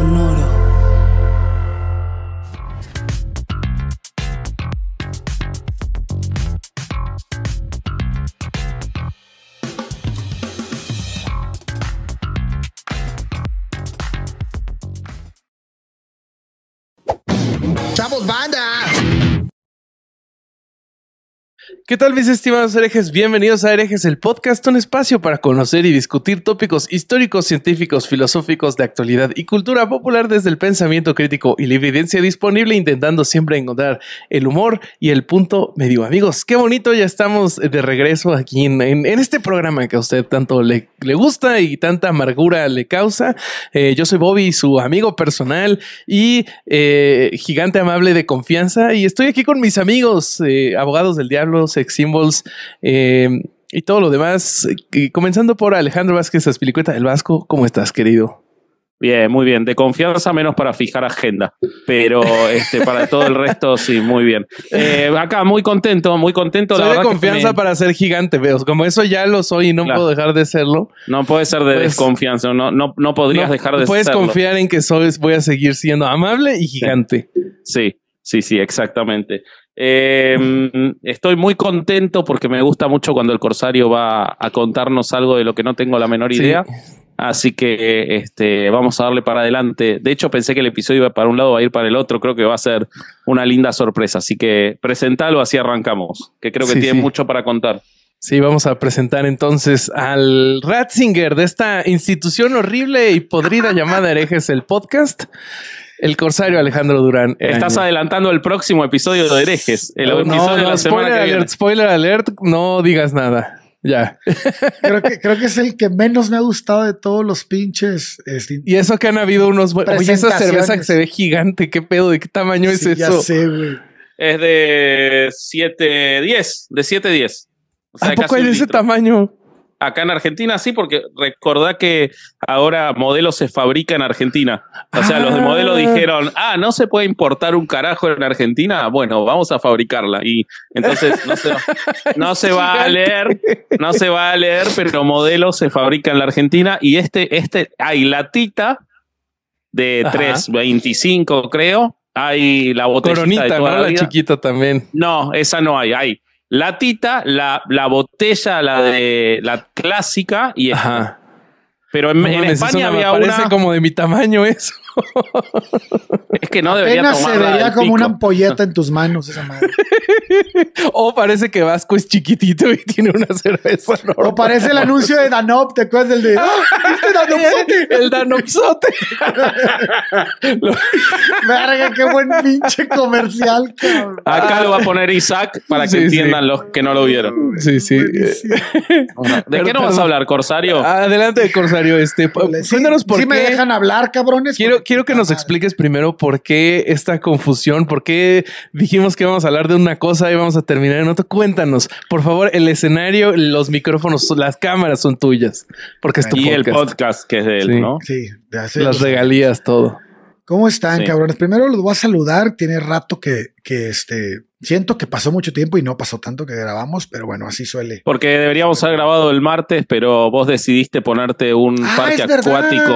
sonoro. ¿Qué tal mis estimados herejes? Bienvenidos a Herejes, el podcast, un espacio para conocer y discutir tópicos históricos, científicos, filosóficos de actualidad y cultura popular desde el pensamiento crítico y la evidencia disponible, intentando siempre encontrar el humor y el punto medio. Amigos, qué bonito, ya estamos de regreso aquí en, este programa que a usted tanto le, gusta y tanta amargura le causa. Eh, yo soy Bobby, su amigo personal y eh, gigante amable de confianza, y estoy aquí con mis amigos, eh, abogados del diablo, sex symbols. Eh, y todo lo demás. Eh, comenzando por Alejandro Vázquez Aspilicueta, del Vasco, ¿cómo estás, querido? Bien, muy bien. De confianza menos para fijar agenda, pero este, para todo el resto sí, muy bien. Eh, acá muy contento, muy contento. Soy la de confianza para ser gigante, veo. Como eso ya lo soy y no puedo dejar de serlo. No puede ser de pues, desconfianza, no, no, podrías dejar de serlo. Puedes confiar en que soy, voy a seguir siendo amable y gigante. sí. Sí, sí, exactamente. Em, estoy muy contento porque me gusta mucho cuando el Corsario va a contarnos algo de lo que no tengo la menor idea. Así que este, vamos a darle para adelante. De hecho, pensé que el episodio iba para un lado, va a ir para el otro. Creo que va a ser una linda sorpresa. Así que presentalo, así arrancamos, que creo que tiene mucho para contar. Sí, vamos a presentar entonces al Ratzinger de esta institución horrible y podrida llamada Herejes el Podcast. El corsario Alejandro Durán. Estás adelantando el próximo episodio de herejes. El episodio de la spoiler alert, spoiler alert, no digas nada. Ya. creo, que, creo que es el que menos me ha gustado de todos los pinches. Este, y eso que han habido unos. Oye, esa cerveza que se ve gigante, qué pedo, de qué tamaño es ya Sé, Es de 7, 10, de 7, 10. ¿A hay de ese tamaño? Acá en Argentina sí, porque recordá que ahora modelo se fabrica en Argentina. O sea, los de ah. modelo dijeron, ah, no se puede importar un carajo en Argentina. Bueno, vamos a fabricarla. Y entonces no se, va a leer, no se va a leer, pero modelo se fabrica en la Argentina. Y este, este, hay latita de 3.25, creo. Hay la botellita toda la chiquita también. No, esa no hay, hay la tita, la, la botella, la ah. de la clásica y Ajá. Pero en, España Me había Parece como de mi tamaño eso es que no debería Apenas se vería como una ampolleta en tus manos esa madre. o parece que Vasco es chiquitito y tiene una cerveza O parece el anuncio de Danop, ¿te acuerdas del de Danopsote? Ah, el Danopsote. Verga, qué buen pinche comercial, Acá lo va a ah. poner Isaac para que entiendan los que no lo vieron. Sí, sí. ¿De qué no vas a hablar, Corsario? Adelante, Corsario, este, pues, cuéntanos si me dejan hablar, cabrones. Quiero, quiero, que nos expliques primero por qué esta confusión, por qué dijimos que vamos a hablar de una cosa y vamos a terminar en otra. Cuéntanos, por favor, el escenario, los micrófonos, las cámaras son tuyas, porque es tu y el podcast que es el, él, ¿no? Sí, de las regalías, todo. ¿Cómo están, cabrones? Primero los voy a saludar. Tiene rato que, que este, Siento que pasó mucho tiempo y no pasó tanto que grabamos, pero bueno, así suele. Porque deberíamos haber grabado el martes, pero vos decidiste ponerte un ah, parque acuático.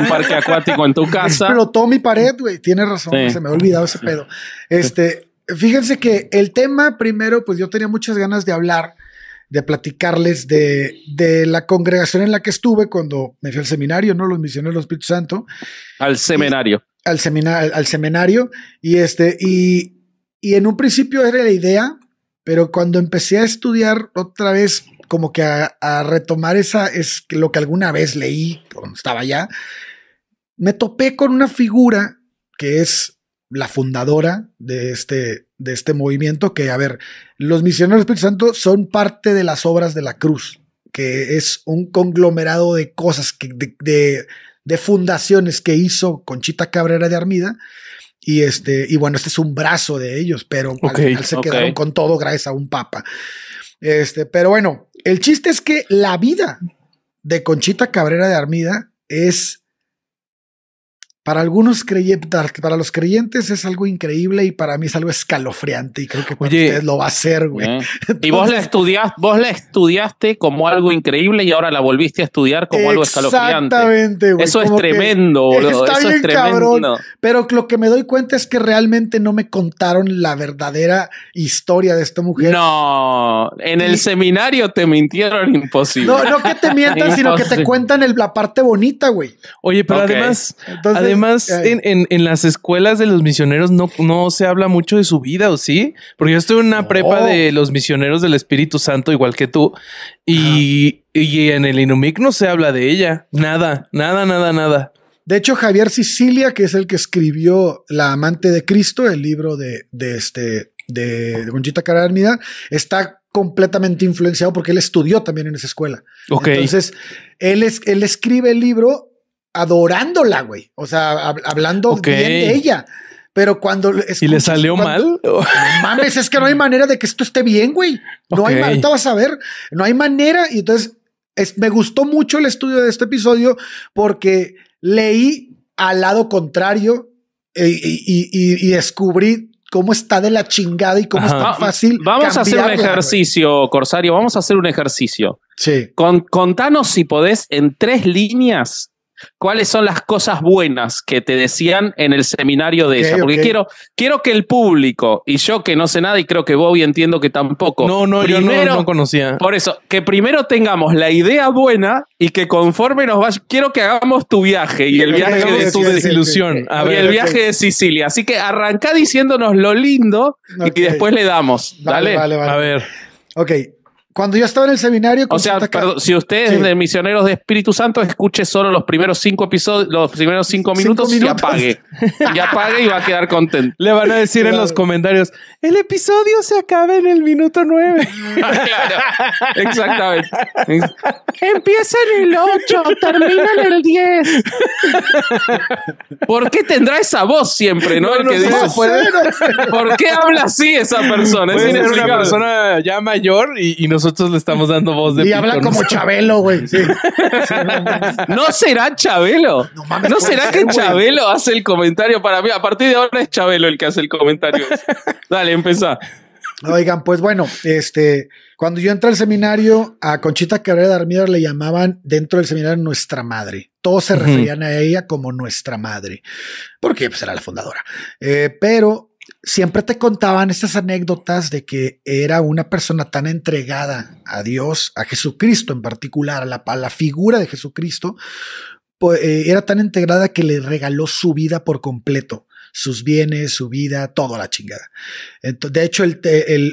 un parque acuático en tu casa. Explotó mi pared, güey. Tienes razón, se me ha olvidado ese pedo. Este, fíjense que el tema primero, pues yo tenía muchas ganas de hablar, de platicarles de, la congregación en la que estuve cuando me fui al seminario, ¿no? Los misioneros del Espíritu Santo. Al seminario. al, semina al seminario. Y este, y y en un principio era la idea, pero cuando empecé a estudiar otra vez, como que a, retomar esa, es lo que alguna vez leí cuando estaba allá, me topé con una figura que es la fundadora de este, de este movimiento, que, a ver, los misioneros del Espíritu Santo son parte de las obras de la cruz, que es un conglomerado de cosas, de, de fundaciones que hizo Conchita Cabrera de Armida, y este, y bueno, este es un brazo de ellos, pero al se quedaron con todo gracias a un papa. Este, pero bueno, el chiste es que la vida de Conchita Cabrera de Armida es para algunos creyentes, para los creyentes es algo increíble y para mí es algo escalofriante y creo que para ustedes lo va a ser, güey. ¿eh? y vos la estudiaste, vos la estudiaste como algo increíble y ahora la volviste a estudiar como algo escalofriante. Exactamente, güey. Eso es tremendo, Eso es tremendo. Cabrón, pero lo que me doy cuenta es que realmente no me contaron la verdadera historia de esta mujer. No, en el seminario te mintieron imposible. No, no que te mientan, sino que te cuentan la parte bonita, güey. Oye, pero además, Entonces, además además en, las escuelas de los misioneros no, no se habla mucho de su vida, ¿o sí? Porque yo estoy en una prepa de los misioneros del Espíritu Santo, igual que tú, y, en el Inumic no se habla de ella. Nada, nada, nada, nada. De hecho, Javier Sicilia, que es el que escribió La amante de Cristo, el libro de, de este de, Conchita está completamente influenciado porque él estudió también en esa escuela. Entonces, él, es, él escribe el libro adorándola, güey. O sea, hablando bien de ella. Pero cuando. ¿Y le salió mal? mames, es que no hay manera de que esto esté bien, güey. No hay manera, vas a ver. No hay manera. Y entonces, es, me gustó mucho el estudio de este episodio porque leí al lado contrario eh, y, y, descubrí cómo está de la chingada y cómo está fácil. Vamos a hacer un ejercicio, Corsario. Vamos a hacer un ejercicio. Sí. contanos si podés en tres líneas cuáles son las cosas buenas que te decían en el seminario de ella. Porque quiero, quiero que el público, y yo que no sé nada, y creo que Bobby entiendo que tampoco. No, no, yo no, conocía. Por eso, que primero tengamos la idea buena y que conforme nos vaya, quiero que hagamos tu viaje y el viaje de tu desilusión. y el viaje de Sicilia. Así que arranca diciéndonos lo lindo y después le damos. vale. A ver. Ok, cuando yo estaba en el seminario. O sea, si usted es de Misioneros de Espíritu Santo, escuche solo los primeros cinco episodios, los primeros cinco minutos, y apague. y apague y va a quedar contento. Le van a decir en los comentarios: el episodio se acaba en el minuto nueve. claro, exactamente. Empieza en el ocho, termina en el diez. ¿Por qué tendrá esa voz siempre, no? el que ¿Por qué habla así esa persona? es una persona ya mayor y, y nos nosotros le estamos dando voz de. Y habla como Chabelo, güey. no será Chabelo. No, será que Chabelo hace el comentario para mí. A partir de ahora es Chabelo el que hace el comentario. Dale, empieza. Oigan, pues bueno, este, cuando yo entré al seminario, a Conchita Carrera de Armida le llamaban dentro del seminario nuestra madre. Todos se referían a ella como nuestra madre, porque pues, era la fundadora. Eh, pero siempre te contaban estas anécdotas de que era una persona tan entregada a Dios, a Jesucristo en particular, a la, figura de Jesucristo, eh, era tan integrada que le regaló su vida por completo sus bienes, su vida, toda la chingada. Entonces, de hecho,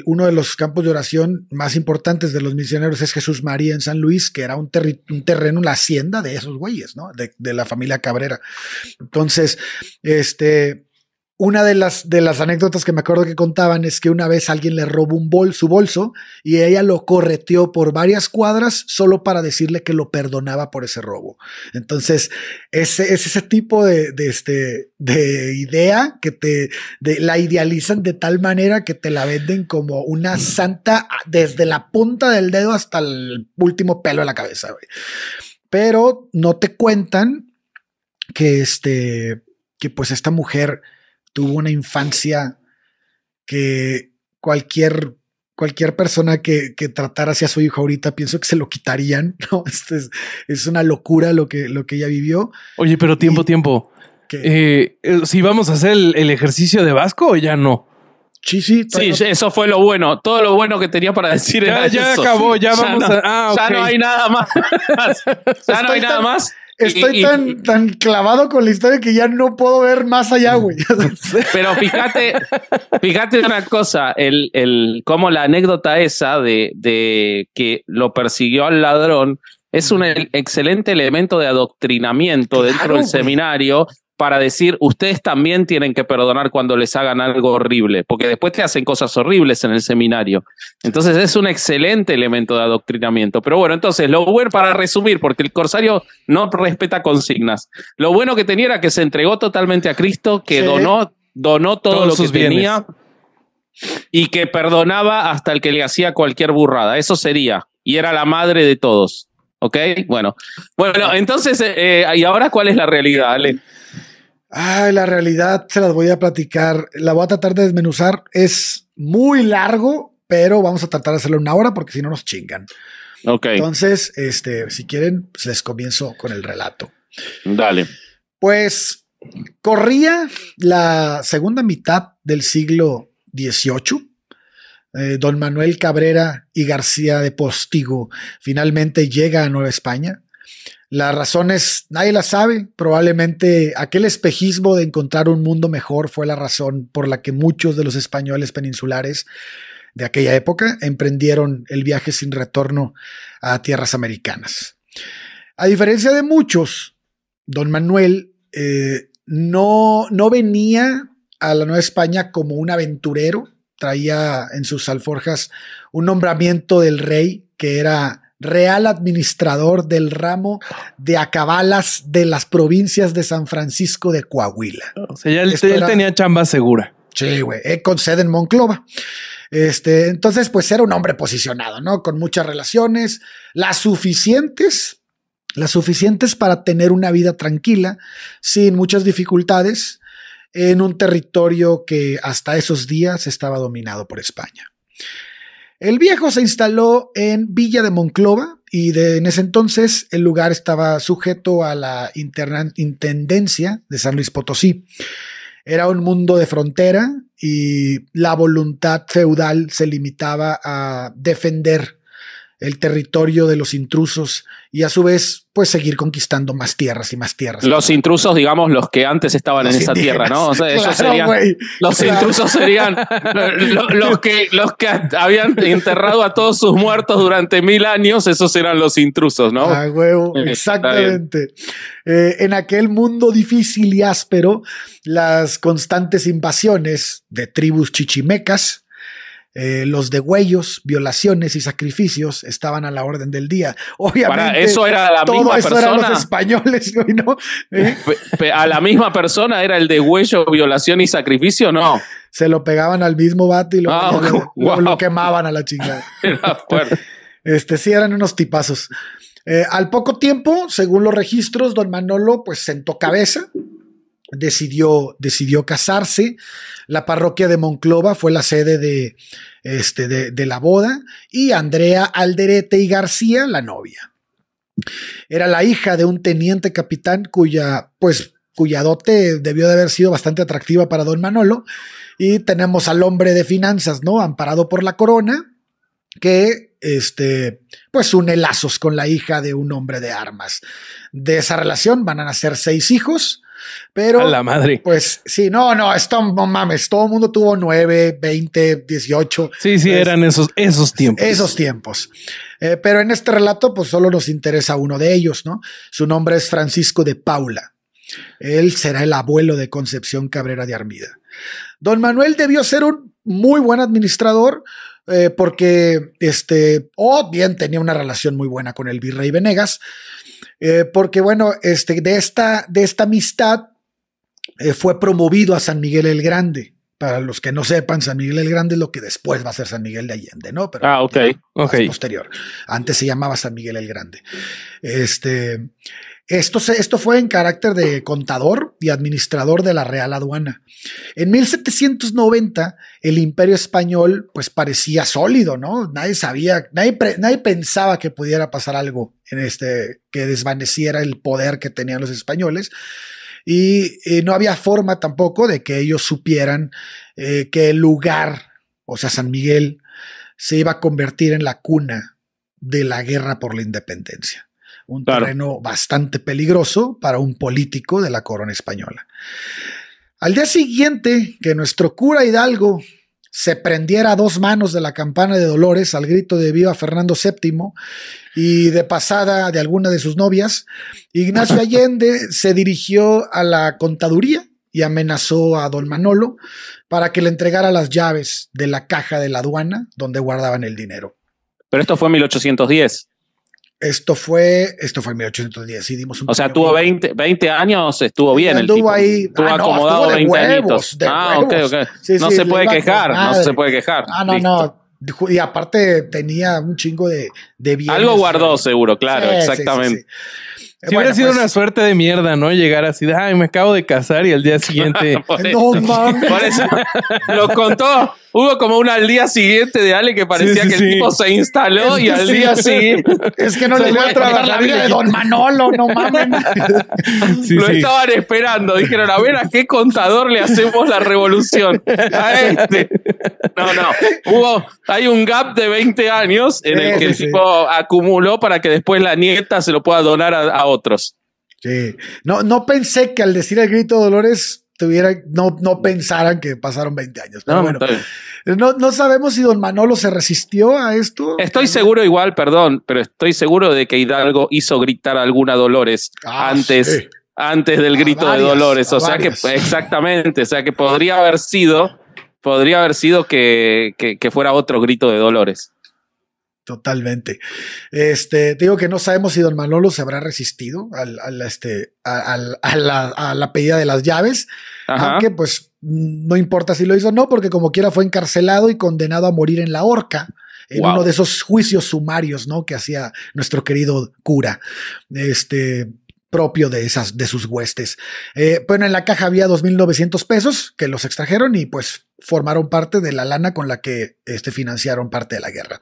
uno de los campos de oración más importantes de los misioneros es Jesús María en San Luis, que era un, terreno, la hacienda de esos güeyes, ¿no? de la familia Cabrera. Entonces, este, una de las, de las anécdotas que me acuerdo que contaban es que una vez alguien le robó un bol, su bolso y ella lo correteó por varias cuadras solo para decirle que lo perdonaba por ese robo. Entonces, es, es ese tipo de, de, este, de idea que te la idealizan de tal manera que te la venden como una santa desde la punta del dedo hasta el último pelo de la cabeza. Pero no te cuentan que, este, que pues esta mujer tuvo una infancia que cualquier, cualquier persona que, tratara hacia su hijo ahorita, pienso que se lo quitarían, ¿no? Este es, una locura lo que, lo que ella vivió. Oye, pero tiempo, tiempo. Eh, eh, si vamos a hacer el, ejercicio de Vasco o ya no. Sí, sí, sí, eso fue lo bueno. Todo lo bueno que tenía para decir. Ya, acabó, ya, vamos a. Ah, no hay nada más. ya no hay nada más estoy tan, tan clavado con la historia que ya no puedo ver más allá, güey. Pero fíjate, fíjate una cosa, el, el, como la anécdota esa de, de que lo persiguió al ladrón es un excelente elemento de adoctrinamiento dentro del seminario para decir, ustedes también tienen que perdonar cuando les hagan algo horrible, porque después te hacen cosas horribles en el seminario. Entonces es un excelente elemento de adoctrinamiento. Pero bueno, entonces lo bueno, para resumir, porque el corsario no respeta consignas, lo bueno que tenía era que se entregó totalmente a Cristo, que donó, donó todo lo que tenía y que perdonaba hasta el que le hacía cualquier burrada. Eso sería. Y era la madre de todos. ¿Ok? Bueno. Bueno, entonces, eh, eh, ¿y ahora cuál es la realidad, Ale? Ay, la realidad se las voy a platicar. La voy a tratar de desmenuzar. Es muy largo, pero vamos a tratar de hacerlo en una hora porque si no nos chingan. Ok. Entonces, este, si quieren, pues, les comienzo con el relato. Dale. Pues corría la segunda mitad del siglo XVIII. Eh, don Manuel Cabrera y García de Postigo finalmente llega a Nueva España la razón es nadie la sabe. Probablemente aquel espejismo de encontrar un mundo mejor fue la razón por la que muchos de los españoles peninsulares de aquella época emprendieron el viaje sin retorno a tierras americanas. A diferencia de muchos, don Manuel eh, no, no venía a la Nueva España como un aventurero, traía en sus alforjas un nombramiento del rey que era real administrador del ramo de acabalas de las provincias de San Francisco de Coahuila. O sea, ya él, tenía chamba segura. Sí, güey, eh, con sede en Monclova. Este, entonces, pues era un hombre posicionado, ¿no? Con muchas relaciones, las suficientes, las suficientes para tener una vida tranquila, sin muchas dificultades, en un territorio que hasta esos días estaba dominado por España. El viejo se instaló en Villa de Monclova y de, en ese entonces el lugar estaba sujeto a la Intendencia de San Luis Potosí. Era un mundo de frontera y la voluntad feudal se limitaba a defender el territorio de los intrusos y a su vez, pues seguir conquistando más tierras y más tierras. Los intrusos, digamos, los que antes estaban en esa tierra, ¿no? O sea, serían, los intrusos serían los, que, los que habían enterrado a todos sus muertos durante mil años, esos eran los intrusos, ¿no? Eh, exactamente. Eh, en aquel mundo difícil y áspero, las constantes invasiones de tribus chichimecas, eh, los degüellos, violaciones y sacrificios estaban a la orden del día. Obviamente, Para eso era la todo eso Eran los españoles, ¿Eh? A la misma persona era el degüello, violación y sacrificio, no. Se lo pegaban al mismo vato y lo, ah, quemaban a la chingada. Este, sí, eran unos tipazos. Eh, al poco tiempo, según los registros, don Manolo pues sentó cabeza, decidió, decidió casarse. La parroquia de Monclova fue la sede de, este, de, la boda y Andrea Alderete y García, la novia. Era la hija de un teniente capitán cuya, pues, cuya dote debió de haber sido bastante atractiva para don Manolo. Y tenemos al hombre de finanzas, ¿no? Amparado por la corona, que este, pues une lazos con la hija de un hombre de armas. De esa relación van a nacer seis hijos, pero. la madre. Pues sí, no, no, esto, no mames, todo el mundo tuvo nueve, veinte, 18. Sí, sí, eran esos, esos tiempos. Esos tiempos. Eh, pero en este relato, pues solo nos interesa uno de ellos, ¿no? Su nombre es Francisco de Paula. Él será el abuelo de Concepción Cabrera de Armida. Don Manuel debió ser un muy buen administrador, eh, porque este, o oh, bien tenía una relación muy buena con el virrey Venegas, eh, porque bueno, este, de, esta, de esta amistad eh, fue promovido a San Miguel el Grande. Para los que no sepan, San Miguel el Grande es lo que después va a ser San Miguel de Allende, ¿no? Pero ah, ok, ok. Posterior. Antes se llamaba San Miguel el Grande. Este, esto, fue en carácter de contador y administrador de la Real Aduana. En 1790, el imperio español pues parecía sólido, ¿no? Nadie sabía, nadie, pensaba que pudiera pasar algo en este, que desvaneciera el poder que tenían los españoles. Y eh, no había forma tampoco de que ellos supieran eh, que el lugar, o sea, San Miguel, se iba a convertir en la cuna de la guerra por la independencia un terreno bastante peligroso para un político de la corona española. Al día siguiente que nuestro cura Hidalgo se prendiera a dos manos de la campana de Dolores al grito de viva Fernando VII y de pasada de alguna de sus novias, Ignacio Allende se dirigió a la contaduría y amenazó a don Manolo para que le entregara las llaves de la caja de la aduana donde guardaban el dinero. Pero esto fue en 1810. Esto fue, esto fue en 1810, dimos un O sea, tuvo 20, 20 años, estuvo bien el tipo. ahí, estuvo acomodado estuvo 20 huevos, ah, no se puede quejar, no se puede quejar. Ah, no, no. Y aparte tenía un chingo de, de bienes. Algo guardó seguro, claro, exactamente. Si hubiera sido pues una suerte de mierda, ¿no? Llegar así, de, ay, me acabo de casar y al día siguiente. no mames. Por eso lo contó. Hubo como un al día siguiente de Ale que parecía que el tipo se instaló y al día siguiente. Es que no le voy a trabajar la vida de Don Manolo, no mames. Lo estaban esperando. Dijeron, a ver a qué contador le hacemos la revolución. A este. No, no. Hubo, hay un gap de 20 años en el que el tipo acumuló para que después la nieta se lo pueda donar a, otros. Sí. No, no pensé que al decir el grito de Dolores no, no pensaran que pasaron 20 años. no, bueno, no, sabemos si don Manolo se resistió a esto. Estoy seguro igual, perdón, pero estoy seguro de que Hidalgo hizo gritar alguna Dolores ah, antes, antes del grito de Dolores. O sea que, exactamente, o sea que podría haber sido, podría haber sido que fuera otro grito de Dolores. Totalmente. Este, digo que no sabemos si don Manolo se habrá resistido al, este, al, a, la, a, pedida de las llaves, aunque pues no importa si lo hizo o no, porque como quiera fue encarcelado y condenado a morir en la horca en uno de esos juicios sumarios, ¿no? Que hacía nuestro querido cura. Este, propio de esas, de sus huestes. Eh, bueno, en la caja había 2.900 pesos que los extrajeron y pues formaron parte de la lana con la que este, financiaron parte de la guerra.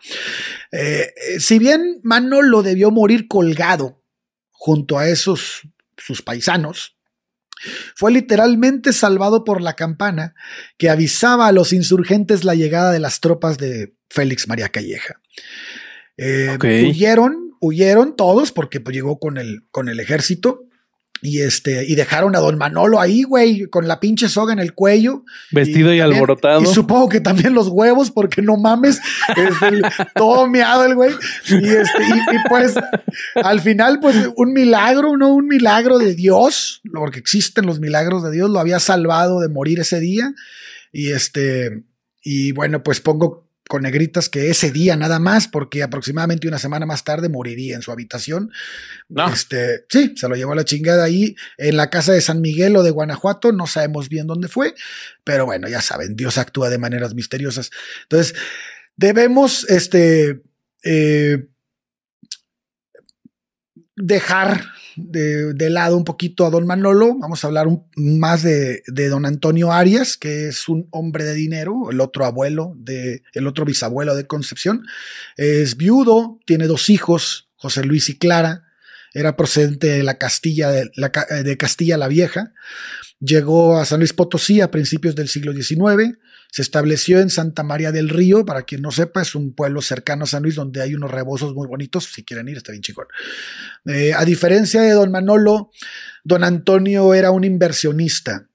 Eh, eh, si bien Manolo debió morir colgado junto a esos sus paisanos, fue literalmente salvado por la campana que avisaba a los insurgentes la llegada de las tropas de Félix María Calleja. Huyeron huyeron todos porque pues, llegó con el, con el ejército. Y este, y dejaron a Don Manolo ahí, güey, con la pinche soga en el cuello. Vestido y, alborotado. Y supongo que también los huevos, porque no mames, todo meado el güey. Y, este, y, pues, al final, pues, un milagro, ¿no? Un milagro de Dios, porque existen los milagros de Dios, lo había salvado de morir ese día. Y este, y bueno, pues pongo con negritas que ese día nada más, porque aproximadamente una semana más tarde moriría en su habitación. No. Este, sí, se lo llevó a la chingada ahí en la casa de San Miguel o de Guanajuato, no sabemos bien dónde fue, pero bueno, ya saben, Dios actúa de maneras misteriosas. Entonces, debemos, este, eh, dejar de, lado un poquito a don Manolo, vamos a hablar más de, don Antonio Arias, que es un hombre de dinero, el otro abuelo, de, el otro bisabuelo de Concepción. Es viudo, tiene dos hijos, José Luis y Clara. Era procedente de la Castilla, de, de Castilla la Vieja. Llegó a San Luis Potosí a principios del siglo XIX se estableció en Santa María del Río, para quien no sepa, es un pueblo cercano a San Luis donde hay unos rebosos muy bonitos, si quieren ir, está bien chico eh, a diferencia de don Manolo, don Antonio era un inversionista.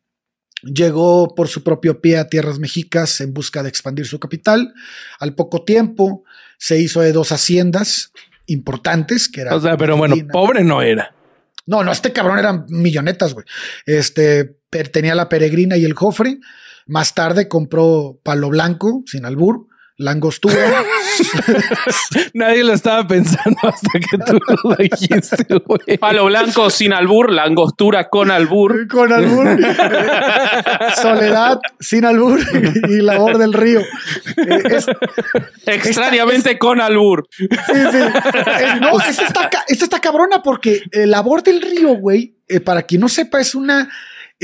Llegó por su propio pie a tierras mexicas en busca de expandir su capital. Al poco tiempo se hizo de dos haciendas importantes, que era... O sea, pero bueno, pobre no era. No, no, este cabrón eran millonetas, güey. Este, tenía la peregrina y el cofre más tarde compró palo blanco, sin albur, langostura. Nadie lo estaba pensando hasta que tú lo dijiste, güey. Palo blanco sin albur, langostura con albur. Con albur. Soledad sin albur y labor del río. Eh, Extrañamente con albur. Sí, sí. no, esta está, esta cabrona porque labor del río, güey, eh, para quien no sepa, es una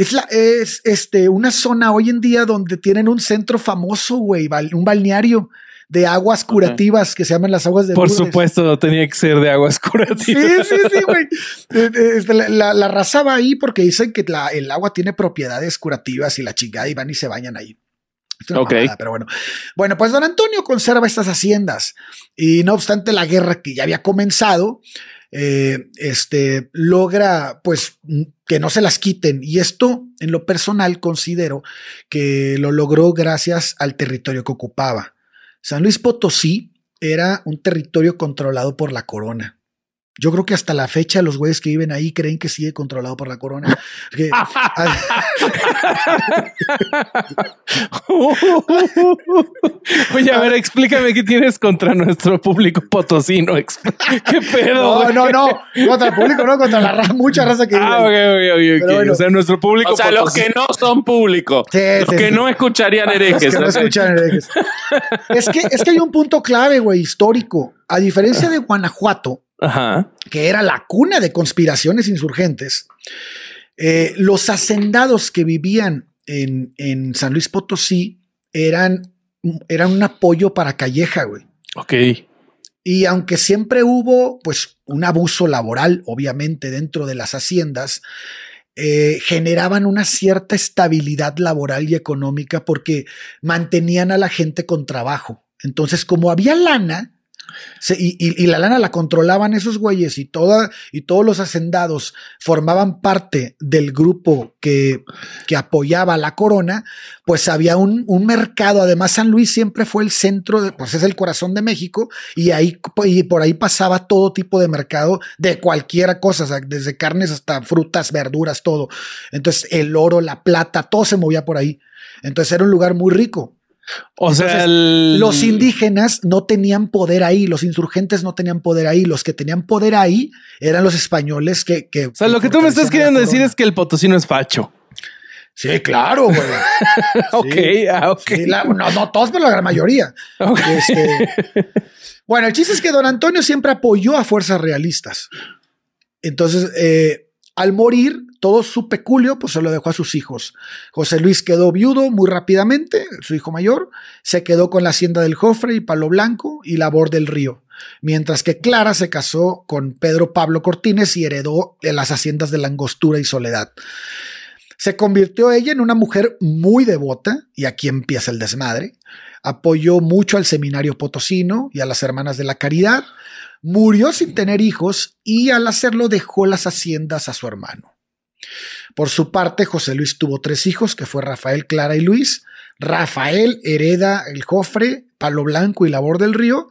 es, la, es este, una zona hoy en día donde tienen un centro famoso, güey, un balneario de aguas curativas que se llaman las aguas de Por supuesto, no tenía que ser de aguas curativas. Sí, sí, sí, güey. Eh, eh, este, la, la, raza va ahí porque dicen que la, el agua tiene propiedades curativas y la chingada y van y se bañan ahí. Ok. pero bueno. Bueno, pues don Antonio conserva estas haciendas y no obstante la guerra que ya había comenzado, eh, este, logra pues que no se las quiten. Y esto, en lo personal, considero que lo logró gracias al territorio que ocupaba. San Luis Potosí era un territorio controlado por la corona. Yo creo que hasta la fecha los güeyes que viven ahí creen que sigue controlado por la corona. Ah, Oye, a ah. ver, explícame qué tienes contra nuestro público potosino. ¿Qué pedo? No, no, no. Contra el público, no, contra la raza, mucha raza que ah, vive. O sea, nuestro público. O sea, los que no son público. los que no escucharían herejes. Los que no escuchan herejes. es, que, es que hay un punto clave, güey, histórico. A diferencia de Guanajuato, que era la cuna de conspiraciones insurgentes, eh, los hacendados que vivían en, San Luis Potosí eran, eran un apoyo para Calleja, güey. Ok. Y aunque siempre hubo, pues, un abuso laboral, obviamente, dentro de las haciendas, eh, generaban una cierta estabilidad laboral y económica porque mantenían a la gente con trabajo. Entonces, como había lana, y, la lana la controlaban esos güeyes y, toda, y todos los hacendados formaban parte del grupo que, apoyaba la corona, pues había un, mercado. Además, San Luis siempre fue el centro, de, pues es el corazón de México y, ahí, y por ahí pasaba todo tipo de mercado de cualquier cosa, desde carnes hasta frutas, verduras, todo. Entonces, el oro, la plata, todo se movía por ahí. Entonces era un lugar muy rico. O sea, los indígenas no tenían poder ahí, los insurgentes no tenían poder ahí, los que tenían poder ahí eran los españoles que... o sea, lo que tú me estás queriendo decir es que el potosino es facho. Sí, claro, güey. ok, ah, no, todos, pero la gran mayoría. Este, bueno, el chiste es que don Antonio siempre apoyó a fuerzas realistas. Entonces, eh, al morir, todo su peculio pues se lo dejó a sus hijos. José Luis quedó viudo muy rápidamente, su hijo mayor, se quedó con la hacienda del Jofre y Palo Blanco y Labor del Río, mientras que Clara se casó con Pedro Pablo Cortines y heredó las haciendas de Langostura y Soledad. Se convirtió ella en una mujer muy devota, y aquí empieza el desmadre. Apoyó mucho al seminario potosino y a las hermanas de la caridad. Murió sin tener hijos y al hacerlo dejó las haciendas a su hermano. Por su parte, José Luis tuvo tres hijos, que fue Rafael, Clara y Luis. Rafael hereda el cofre, Palo Blanco y Labor del Río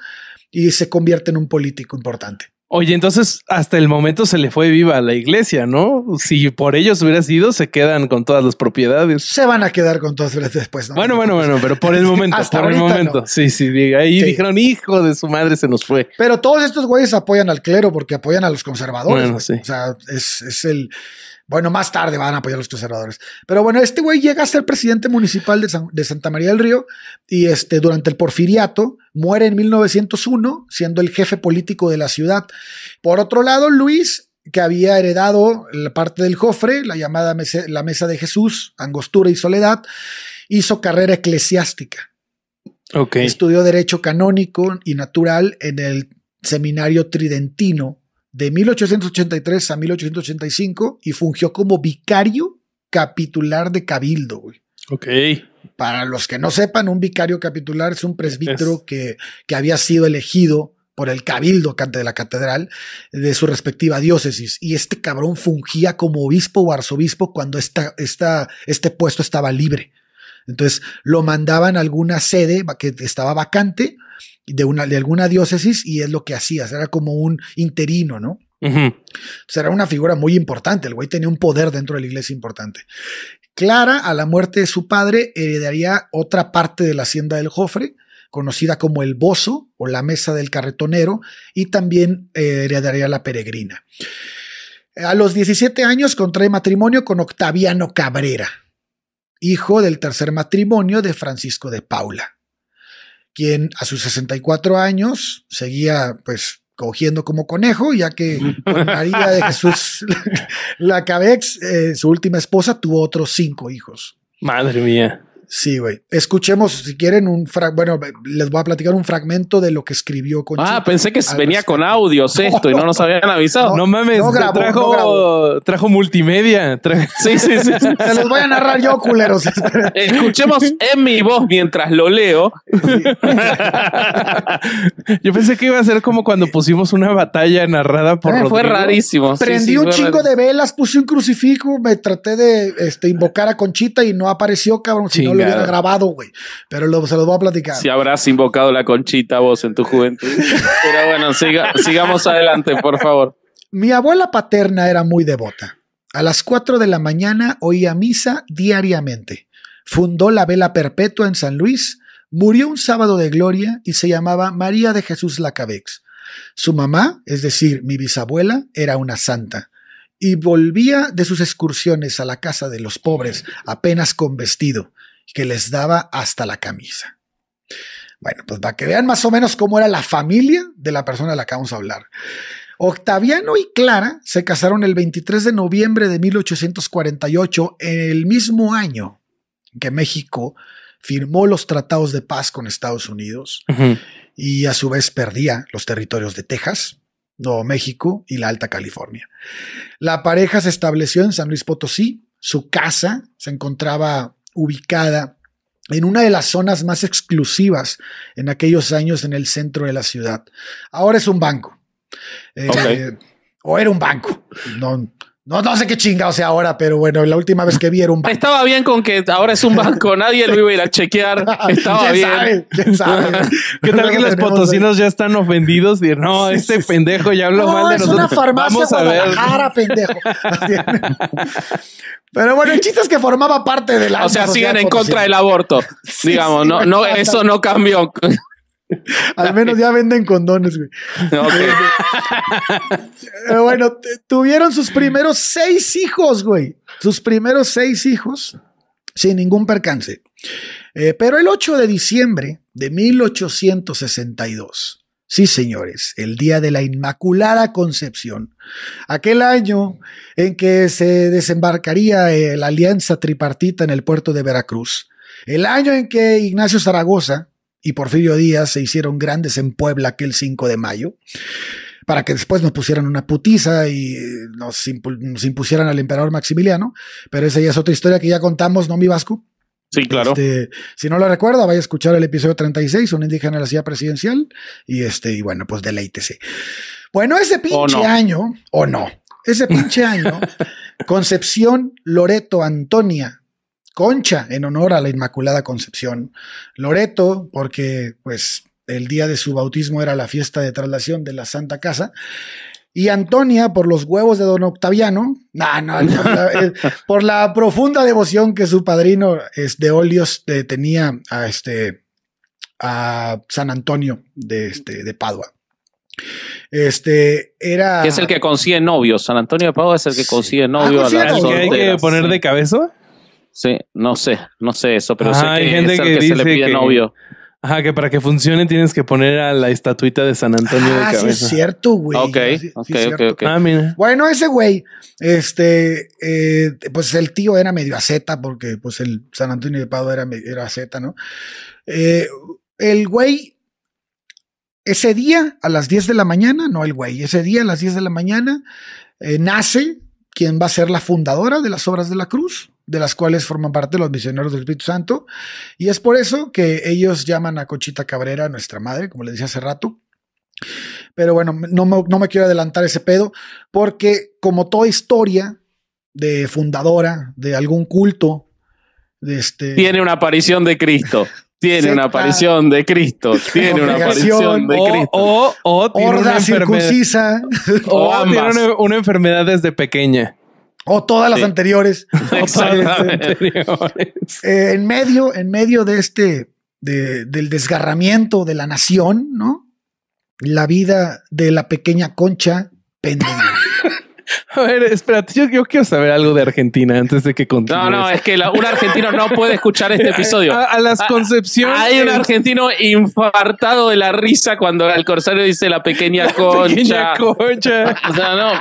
y se convierte en un político importante. Oye, entonces hasta el momento se le fue viva a la iglesia, ¿no? Si por ellos hubiera sido, se quedan con todas las propiedades. Se van a quedar con todas las después, ¿no? Bueno, bueno, bueno, pero por el momento, hasta por el momento. Sí, sí, ahí dijeron, hijo de su madre se nos fue. Pero todos estos güeyes apoyan al clero porque apoyan a los conservadores. Bueno, sí. O sea, es el bueno, más tarde van a apoyar los conservadores. Pero bueno, este güey llega a ser presidente municipal de, Santa María del Río y este, durante el porfiriato muere en 1901, siendo el jefe político de la ciudad. Por otro lado, Luis, que había heredado la parte del Jofre, la llamada mesa, la Mesa de Jesús, Angostura y Soledad, hizo carrera eclesiástica. Okay. Estudió Derecho Canónico y Natural en el Seminario Tridentino de 1883 a 1885 y fungió como vicario capitular de Cabildo, Ok. Para los que no sepan, un vicario capitular es un presbítero Que, que había sido elegido por el cabildo de la catedral de su respectiva diócesis. Y este cabrón fungía como obispo o arzobispo cuando este puesto estaba libre. Entonces lo mandaban a alguna sede que estaba vacante de, una, de alguna diócesis y es lo que hacía, era como un interino, ¿no? Será una figura muy importante, el güey tenía un poder dentro de la iglesia importante. Clara, a la muerte de su padre, heredaría otra parte de la hacienda del Jofre, conocida como el bozo o la mesa del carretonero, y también eh, heredaría la peregrina. A los 17 años contrae matrimonio con Octaviano Cabrera, hijo del tercer matrimonio de Francisco de Paula quien a sus 64 años seguía pues cogiendo como conejo, ya que María de Jesús la Cabex, eh, su última esposa, tuvo otros cinco hijos. Madre mía. Sí, güey. Escuchemos, si quieren, un fragmento, Bueno, les voy a platicar un fragmento de lo que escribió Conchita. Ah, pensé que venía con audios esto y no nos habían avisado. No, mames, trajo, multimedia. Sí, sí, sí, Se los voy a narrar yo, culeros. Escuchemos en mi voz mientras lo leo. yo pensé que iba a ser como cuando pusimos una batalla narrada por. Eh, fue rarísimo. Prendí un chingo de velas, puse un crucifijo, me traté de este, invocar a Conchita y no apareció, cabrón. Si no grabado, güey. Pero se los voy a platicar. Si habrás invocado la conchita vos en tu juventud. Pero bueno, sigamos adelante, por favor. Mi abuela paterna era muy devota. A las 4 de la mañana oía misa diariamente. Fundó la vela perpetua en San Luis, murió un sábado de gloria y se llamaba María de Jesús Lacabex. Su mamá, es decir, mi bisabuela, era una santa y volvía de sus excursiones a la casa de los pobres, apenas con vestido que les daba hasta la camisa. Bueno, pues para que vean más o menos cómo era la familia de la persona de la que vamos a hablar. Octaviano y Clara se casaron el 23 de noviembre de 1848, el mismo año que México firmó los tratados de paz con Estados Unidos y a su vez perdía los territorios de Texas, Nuevo México y la Alta California. La pareja se estableció en San Luis Potosí, su casa se encontraba ubicada en una de las zonas más exclusivas en aquellos años en el centro de la ciudad. Ahora es un banco. Eh, o era un banco. No, no, no sé qué chingado sea ahora, pero bueno, la última vez que vi era un banco. Estaba bien con que ahora es un banco, nadie lo iba a ir a chequear. Estaba bien. ¿Qué tal que los potosinos ya están ofendidos? Y, no, este pendejo ya habló no, mal de es nosotros. Es una farmacia Vamos a ver. pendejo. Pero bueno, el chiste es que formaba parte de la. O sea, siguen en contra del aborto. digamos, no, no, eso no cambió. Al menos ya venden condones, güey. Eh, bueno, tuvieron sus primeros seis hijos, güey. Sus primeros seis hijos sin ningún percance. Eh, pero el 8 de diciembre de 1862, sí señores, el día de la Inmaculada Concepción, aquel año en que se desembarcaría eh, la alianza tripartita en el puerto de Veracruz, el año en que Ignacio Zaragoza, y Porfirio Díaz se hicieron grandes en Puebla aquel 5 de mayo, para que después nos pusieran una putiza y eh, nos, impusieran al emperador Maximiliano, pero esa ya es otra historia que ya contamos, ¿no, mi Vasco? Sí, claro. Este, si no lo recuerda, vaya a escuchar el episodio 36, un indígena de la ciudad presidencial, y este, y bueno, pues deleítese. Bueno, ese pinche año, o no, ese pinche año, Concepción Loreto Antonia Concha, en honor a la Inmaculada Concepción. Loreto, porque pues el día de su bautismo era la fiesta de traslación de la Santa Casa. Y Antonia, por los huevos de don Octaviano, eh, por la profunda devoción que su padrino es de Olios eh, tenía a, este, a San Antonio de, este, de Padua. Este era. es el que consigue novios. San Antonio de Padua es el que consigue novios. hay que poner de cabeza? Sí, no sé, no sé eso, pero hay gente que, se le pide novio. Ajá, que para que funcione tienes que poner a la estatuita de San Antonio de cabeza. Ah, sí es cierto, güey. Ok, Bueno, ese güey, este, eh, pues el tío era medio a aceta, porque pues el San Antonio de Pado era, era aceta, ¿no? Eh, el güey, ese día a las 10 de la mañana, no el güey, ese día a las 10 de la mañana eh, nace quien va a ser la fundadora de las Obras de la Cruz, de las cuales forman parte los misioneros del Espíritu Santo. Y es por eso que ellos llaman a Cochita Cabrera nuestra madre, como les decía hace rato. Pero bueno, no me, quiero adelantar ese pedo, porque como toda historia de fundadora de algún culto, este Tiene una aparición de Cristo. Tiene una aparición de Cristo. Tiene una aparición de Cristo. O, o, tiene una circuncisa. O, tiene una enfermedad desde pequeña. O todas las anteriores. Eh, en medio, en medio de este, de, del desgarramiento de la nación, ¿no? La vida de la pequeña concha pendiente. A ver, espérate, yo, quiero saber algo de Argentina antes de que continúes. No, no, es que un argentino no puede escuchar este episodio. A, las ah, concepciones. hay un argentino infartado de la risa cuando el corsario dice la pequeña la concha. Pequeña concha. o sea, no.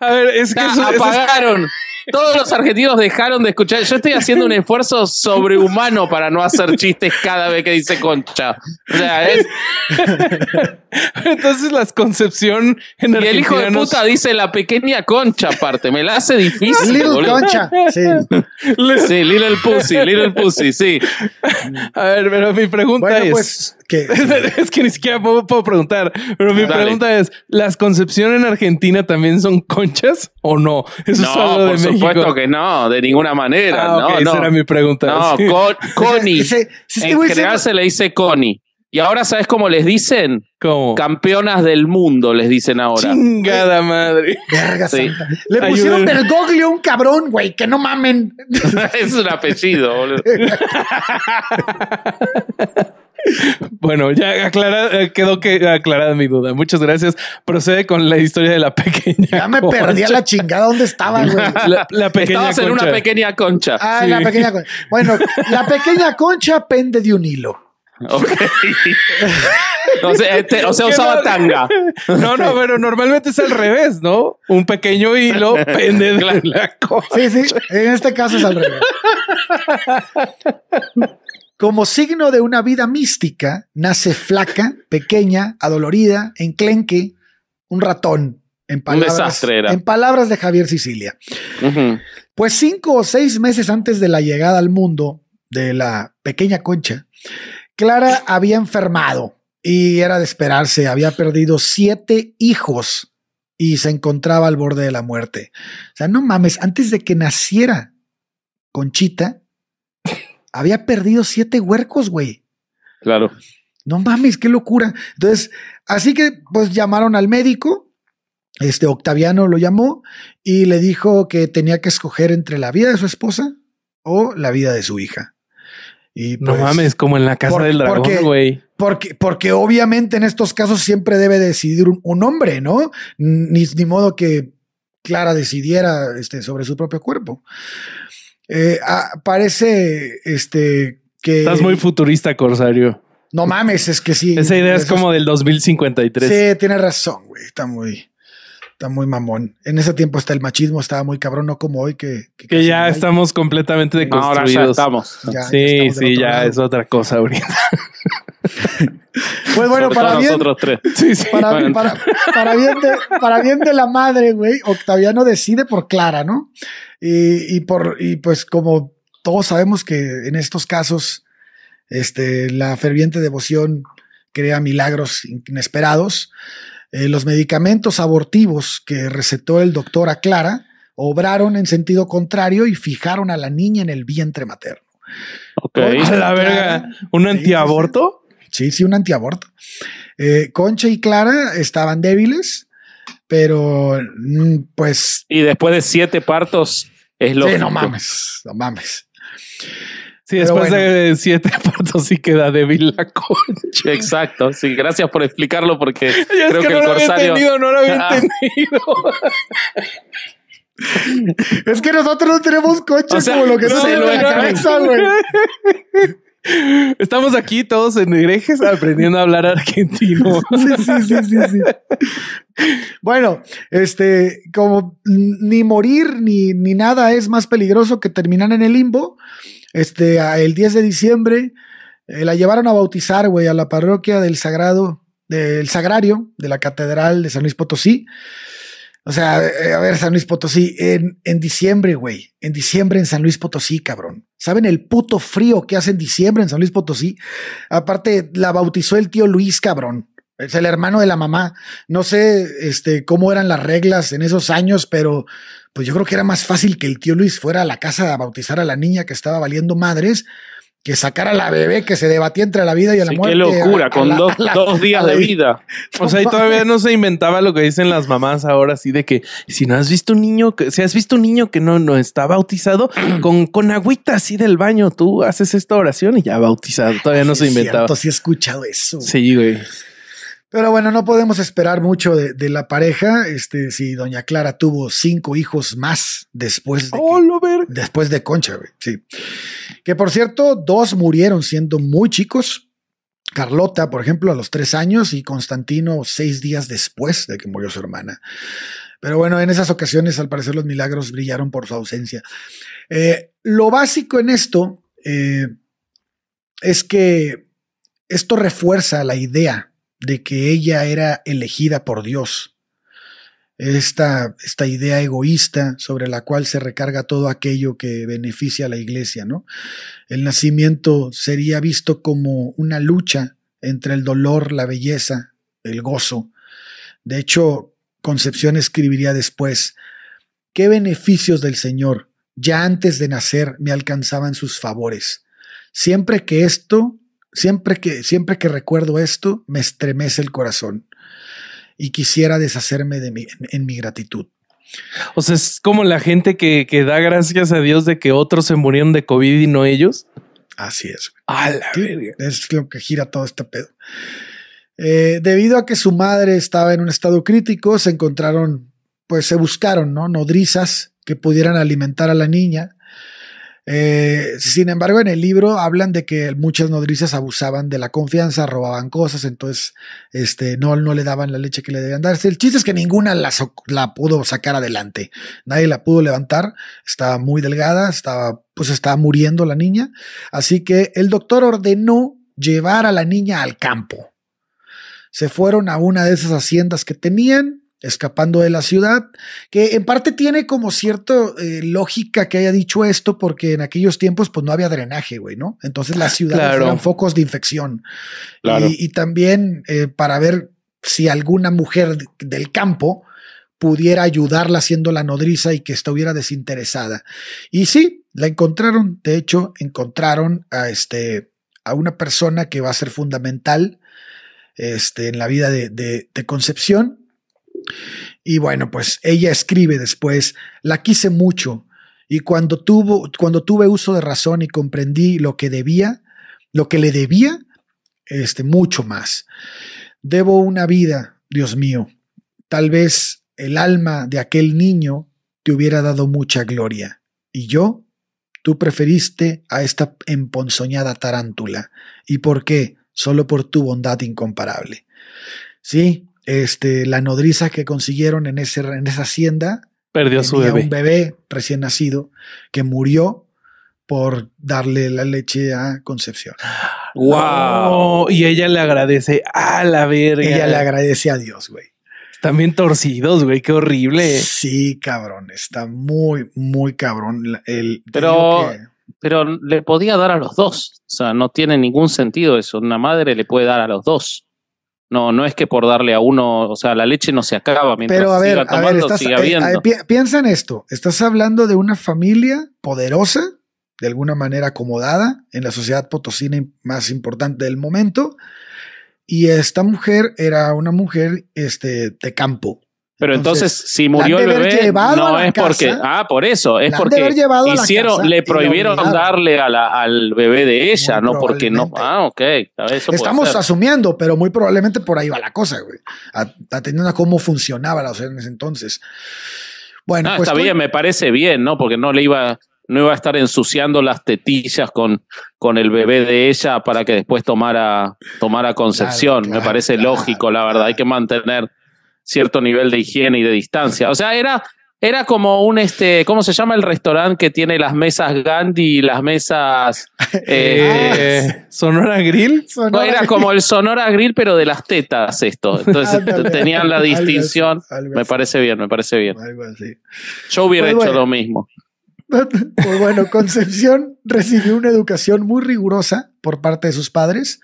A ver, es que ah, eso, apagaron. Todos los argentinos dejaron de escuchar. Yo estoy haciendo un esfuerzo sobrehumano para no hacer chistes cada vez que dice concha. O sea, Entonces, las concepción en Y el hijo de puta dice la pequeña concha. Concha aparte, me la hace difícil. Little Concha, sí. sí, Little Pussy, Little Pussy, sí. A ver, pero mi pregunta bueno, es... Pues, ¿qué? es que ni siquiera puedo, preguntar, pero mi pregunta es, ¿las concepciones en Argentina también son conchas o no? no, por supuesto que no, de ninguna manera. Ah, no, Esa era mi pregunta. No, Connie. Ese, ese, en se le dice Connie. Y ahora, ¿sabes cómo les dicen? ¿Cómo? Campeonas del mundo, les dicen ahora. Chingada madre. Verga santa. Le Ayúdenme. un cabrón, güey, que no mamen. es un apellido, boludo. Bueno, ya eh, quedó que aclarada mi duda. Muchas gracias. Procede con la historia de la pequeña. Ya me perdí a la chingada. ¿Dónde estaba, güey? Estabas en una pequeña concha. Ah, la pequeña concha. Bueno, la pequeña concha pende de un hilo. Okay. o sea, este, o sea usaba tanga. No, no, pero normalmente es al revés, ¿no? Un pequeño hilo pende de la cosa. Sí, sí, en este caso es al revés. Como signo de una vida mística, nace flaca, pequeña, adolorida, enclenque, un ratón. En palabras, En palabras de Javier Sicilia. Pues cinco o seis meses antes de la llegada al mundo de la pequeña concha, Clara había enfermado y era de esperarse, había perdido siete hijos y se encontraba al borde de la muerte. O sea, no mames, antes de que naciera Conchita, había perdido siete huercos, güey. Claro. No mames, qué locura. Entonces, así que pues llamaron al médico, este Octaviano lo llamó y le dijo que tenía que escoger entre la vida de su esposa o la vida de su hija no pues, mames, como en la casa del dragón, güey. Porque, porque, obviamente en estos casos siempre debe decidir un, hombre, ¿no? Ni, ni, modo que Clara decidiera este, sobre su propio cuerpo. Eh, parece este, que. Estás muy futurista, Corsario. No mames, es que sí. Esa idea es como del 2053. Sí, tienes razón, güey. Está muy. Está muy mamón. En ese tiempo hasta el machismo estaba muy cabrón, no como hoy que... ya estamos completamente deconstruidos. Ahora estamos. sí, sí, ya es otra cosa ahorita. Pues bueno, para bien, nosotros tres. para, bien de, la madre, güey, Octaviano decide por Clara, ¿no? Y, y, por, y pues como todos sabemos que en estos casos, este, la ferviente devoción crea milagros inesperados. Eh, los medicamentos abortivos que recetó el doctor a Clara obraron en sentido contrario y fijaron a la niña en el vientre materno. Ok, la verga, ¿un antiaborto? Sí, sí, un antiaborto. Eh, Concha y Clara estaban débiles, pero mm, pues... Y después de siete partos es lo... que. no mames, no mames después de siete partos sí queda débil la coche. Exacto, sí, gracias por explicarlo porque creo que, no el lo había entendido, no lo había ah. entendido. es que nosotros no tenemos coches como lo que se cabeza, güey. Estamos aquí todos en herejes aprendiendo a hablar argentino. Sí, sí, sí, sí, Bueno, este, como ni morir ni, ni nada es más peligroso que terminar en el limbo, este, el 10 de diciembre eh, la llevaron a bautizar, güey, a la parroquia del Sagrado, del Sagrario, de la Catedral de San Luis Potosí. O sea, eh, a ver, San Luis Potosí, en, en diciembre, güey, en diciembre en San Luis Potosí, cabrón. ¿Saben el puto frío que hace en diciembre en San Luis Potosí? Aparte, la bautizó el tío Luis, cabrón. Es el hermano de la mamá. No sé este, cómo eran las reglas en esos años, pero pues yo creo que era más fácil que el tío Luis fuera a la casa a bautizar a la niña que estaba valiendo madres que sacar a la bebé que se debatía entre la vida y la muerte. Qué locura, con dos, días de vida. O sea, y todavía no se inventaba lo que dicen las mamás ahora, así de que si no has visto un niño, que, si has visto un niño que no, no está bautizado, con, con agüita así del baño, tú haces esta oración y ya bautizado. Todavía no se inventaba. Cierto, sí he escuchado eso. Sí, güey. Pero bueno, no podemos esperar mucho de, la pareja. Este, si Doña Clara tuvo cinco hijos más después de, ¡Oh, después de Concha, güey. Sí. Que por cierto, dos murieron siendo muy chicos. Carlota, por ejemplo, a los tres años y Constantino seis días después de que murió su hermana. Pero bueno, en esas ocasiones, al parecer, los milagros brillaron por su ausencia. Eh, lo básico en esto eh, es que esto refuerza la idea de que ella era elegida por Dios. Esta, esta idea egoísta sobre la cual se recarga todo aquello que beneficia a la iglesia, ¿no? El nacimiento sería visto como una lucha entre el dolor, la belleza, el gozo. De hecho, Concepción escribiría después, ¿qué beneficios del Señor ya antes de nacer me alcanzaban sus favores? Siempre que esto Siempre que, siempre que recuerdo esto, me estremece el corazón y quisiera deshacerme de mi, en, mi gratitud. O sea, es como la gente que, que, da gracias a Dios de que otros se murieron de COVID y no ellos. Así es. Es lo que gira todo este pedo. Eh, debido a que su madre estaba en un estado crítico, se encontraron, pues se buscaron, ¿no? Nodrizas que pudieran alimentar a la niña eh, sin embargo, en el libro hablan de que muchas nodrizas abusaban de la confianza, robaban cosas, entonces este, no, no le daban la leche que le debían darse. El chiste es que ninguna la, la pudo sacar adelante, nadie la pudo levantar, estaba muy delgada, estaba, pues estaba muriendo la niña, así que el doctor ordenó llevar a la niña al campo. Se fueron a una de esas haciendas que tenían, escapando de la ciudad, que en parte tiene como cierta eh, lógica que haya dicho esto, porque en aquellos tiempos pues no había drenaje, güey, ¿no? Entonces las ah, ciudades eran focos de infección. Y, también eh, para ver si alguna mujer del campo pudiera ayudarla haciendo la nodriza y que estuviera desinteresada. Y sí, la encontraron, de hecho, encontraron a, este, a una persona que va a ser fundamental este, en la vida de Concepción, y bueno, pues ella escribe después, la quise mucho y cuando, tuvo, cuando tuve uso de razón y comprendí lo que debía, lo que le debía, este, mucho más. Debo una vida, Dios mío. Tal vez el alma de aquel niño te hubiera dado mucha gloria. Y yo, tú preferiste a esta emponzoñada tarántula. ¿Y por qué? Solo por tu bondad incomparable. Sí, este, la nodriza que consiguieron en, ese, esa hacienda. Perdió su bebé. Un bebé recién nacido que murió por darle la leche a Concepción. ¡Wow! Y ella le agradece a la verga. Ella le agradece a Dios, güey. Están bien torcidos, güey, qué horrible. Sí, cabrón, está muy, muy cabrón. El, pero, pero le podía dar a los dos. O sea, no tiene ningún sentido eso. Una madre le puede dar a los dos. No, no es que por darle a uno, o sea, la leche no se acaba mientras Pero a ver, a ver, eh, eh, piensa en esto, estás hablando de una familia poderosa, de alguna manera acomodada en la sociedad potosina más importante del momento, y esta mujer era una mujer este, de campo, pero entonces, si murió el bebé, no es porque. Ah, por eso. Es porque hicieron, le prohibieron darle al bebé de ella, no porque no. Ah, ok. Ah, Estamos asumiendo, pero muy probablemente por ahí va la cosa, güey. Atendiendo a cómo funcionaba la sociedad en ese entonces. Bueno, ah, pues está bien, me parece bien, ¿no? Porque no le iba, no iba a estar ensuciando las tetillas con, con el bebé de ella para que después tomara, concepción. me parece lógico, la verdad. Hay que mantener cierto nivel de higiene y de distancia. O sea, era, era como un, este, ¿cómo se llama el restaurante que tiene las mesas Gandhi y las mesas... Eh, eh, Sonora Grill. no, era como el Sonora Grill, pero de las tetas esto. Entonces ah, tenían la distinción. me parece bien, me parece bien. Yo hubiera pues hecho lo mismo. Pues bueno, Concepción recibió una educación muy rigurosa por parte de sus padres.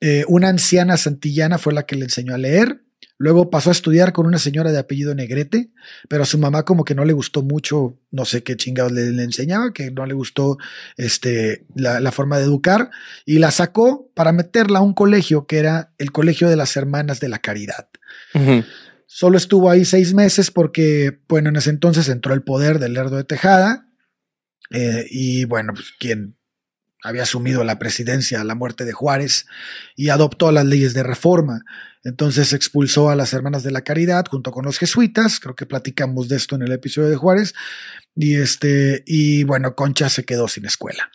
Eh, una anciana santillana fue la que le enseñó a leer. Luego pasó a estudiar con una señora de apellido Negrete, pero a su mamá como que no le gustó mucho, no sé qué chingados le, enseñaba, que no le gustó este, la, forma de educar, y la sacó para meterla a un colegio que era el Colegio de las Hermanas de la Caridad. Solo estuvo ahí seis meses porque, bueno, en ese entonces entró el poder del Lerdo de Tejada, eh, y bueno, pues quien había asumido la presidencia a la muerte de Juárez y adoptó las leyes de reforma entonces expulsó a las hermanas de la caridad junto con los jesuitas, creo que platicamos de esto en el episodio de Juárez, y, este, y bueno, Concha se quedó sin escuela.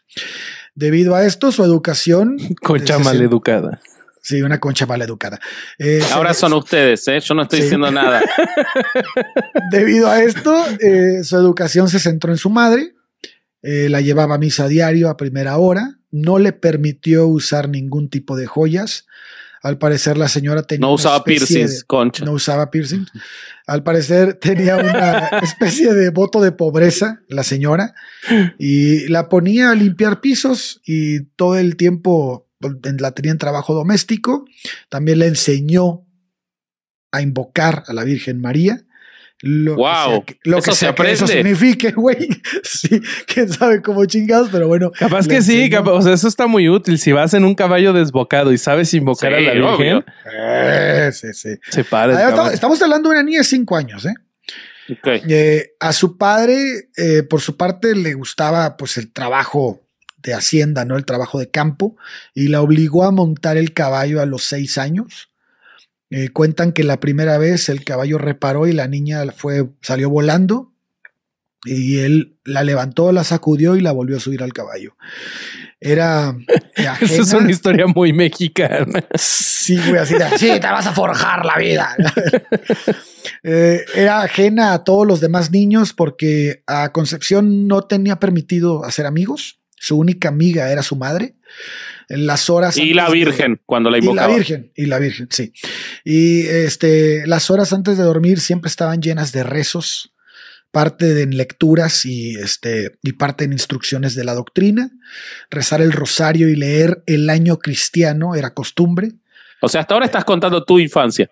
Debido a esto, su educación... Concha mal educada. Sí, una concha mal educada. Eh, Ahora son ustedes, ¿eh? yo no estoy diciendo nada. Debido a esto, eh, su educación se centró en su madre, eh, la llevaba a misa diario a primera hora, no le permitió usar ningún tipo de joyas, al parecer la señora tenía... No usaba piercings, No usaba piercings. Al parecer tenía una especie de voto de pobreza la señora y la ponía a limpiar pisos y todo el tiempo la tenía en trabajo doméstico. También le enseñó a invocar a la Virgen María lo wow, que lo que, que signifique, güey. Sí, quién sabe cómo chingados, pero bueno. Capaz que sí, capaz, eso está muy útil. Si vas en un caballo desbocado y sabes invocar al a la Virgen, eh, sí, se para. Estamos, hablando de una niña de cinco años, ¿eh? eh a su padre, eh, por su parte, le gustaba pues el trabajo de hacienda, ¿no? El trabajo de campo, y la obligó a montar el caballo a los seis años eh, cuentan que la primera vez el caballo reparó y la niña fue, salió volando y él la levantó, la sacudió y la volvió a subir al caballo. Era. Ajena. es una historia muy mexicana. Sí, güey, así te vas a forjar la vida. Eh, era ajena a todos los demás niños porque a Concepción no tenía permitido hacer amigos. Su única amiga era su madre. En las horas. Y la Virgen, cuando la invocaba. Y la Virgen, y la Virgen, sí. Y este, las horas antes de dormir siempre estaban llenas de rezos, parte en lecturas y, este, y parte en instrucciones de la doctrina. Rezar el rosario y leer el año cristiano era costumbre. O sea, hasta ahora estás contando tu infancia.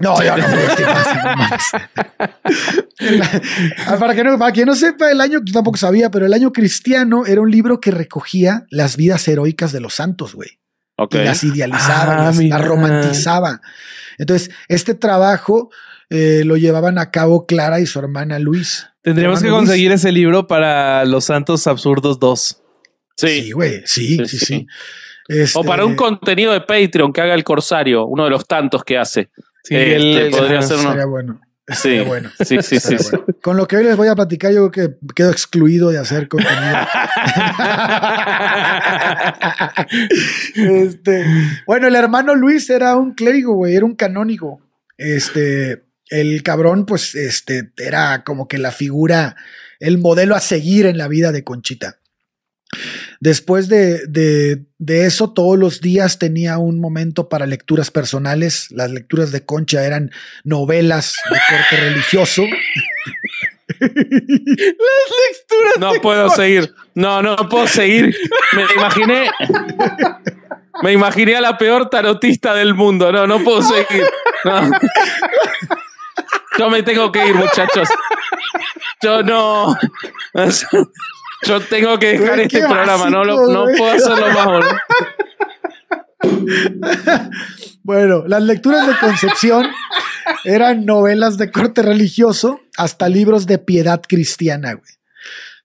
No, yo este, no para, que no, para quien no sepa, el año, tampoco sabía, pero el año cristiano era un libro que recogía las vidas heroicas de los santos, güey. Y las idealizaba, ah, las, romantizaba. Entonces, este trabajo eh, lo llevaban a cabo Clara y su hermana Luis. Tendríamos que conseguir ese libro para Los Santos Absurdos 2. Sí, güey, sí, sí, sí. Este, o para un contenido de Patreon que haga el Corsario, uno de los tantos que hace podría bueno. Sí, sí, sí, sí, Con lo que hoy les voy a platicar, yo creo que quedo excluido de hacer contenido. Este, bueno, el hermano Luis era un clérigo, güey, era un canónigo. Este, el cabrón, pues, este, era como que la figura, el modelo a seguir en la vida de Conchita. Después de, eso, todos los días tenía un momento para lecturas personales. Las lecturas de Concha eran novelas de corte religioso. Las lecturas. No puedo seguir. No, no no puedo seguir. Me imaginé. Me imaginé a la peor tarotista del mundo. No, no puedo seguir. Yo me tengo que ir, muchachos. Yo no. Yo tengo que dejar este programa, no, puedo hacerlo mejor. bueno, las lecturas de Concepción eran novelas de corte religioso hasta libros de piedad cristiana, güey.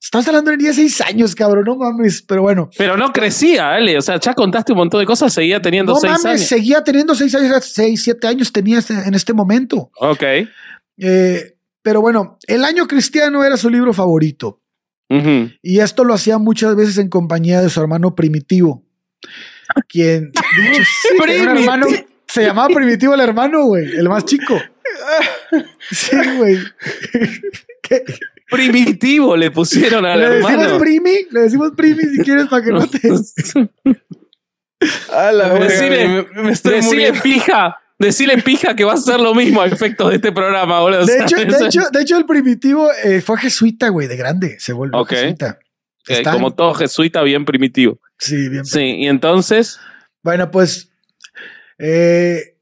Estás hablando de 16 años, cabrón, no mames, pero bueno. Pero no crecía, Ale, o sea, ya contaste un montón de cosas, seguía teniendo 6 años. No mames, seguía teniendo 6 años, 6, 7 años tenía este, en este momento. Ok. Eh, pero bueno, El Año Cristiano era su libro favorito. Y esto lo hacía muchas veces en compañía de su hermano primitivo. Quien se llamaba primitivo el hermano, güey, el más chico. Sí, güey. Primitivo le pusieron al hermano. Le decimos primi, le decimos primi si quieres para que no te. A la me, estoy fija. Decirle pija que va a ser lo mismo a efecto de este programa, De hecho, el primitivo eh, fue jesuita, güey, de grande. Se volvió jesuita. como todo jesuita, bien primitivo. Sí, bien. Sí, y entonces. Bueno, pues. Eh,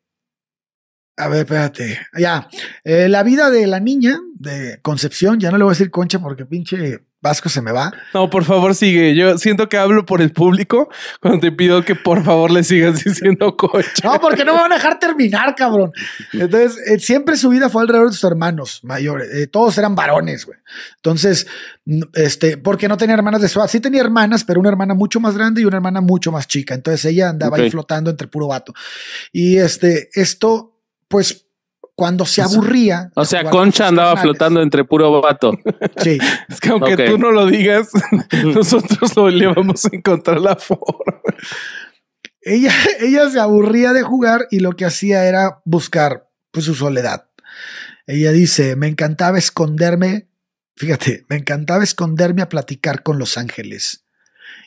a ver, espérate. Ya. Eh, la vida de la niña de Concepción, ya no le voy a decir concha porque pinche Vasco se me va. No, por favor, sigue. Yo siento que hablo por el público cuando te pido que por favor le sigas diciendo coche. No, porque no me van a dejar terminar, cabrón. Entonces, eh, siempre su vida fue alrededor de sus hermanos mayores. Eh, todos eran varones, güey. Entonces, este, porque no tenía hermanas de su edad. Sí tenía hermanas, pero una hermana mucho más grande y una hermana mucho más chica. Entonces, ella andaba ahí flotando entre puro vato. Y este, esto, pues cuando se pues, aburría. O sea, Concha andaba flotando entre puro vato. Sí. es que aunque tú no lo digas, nosotros lo, le vamos a encontrar la forma. Ella, ella se aburría de jugar y lo que hacía era buscar pues, su soledad. Ella dice, me encantaba esconderme, fíjate, me encantaba esconderme a platicar con los ángeles.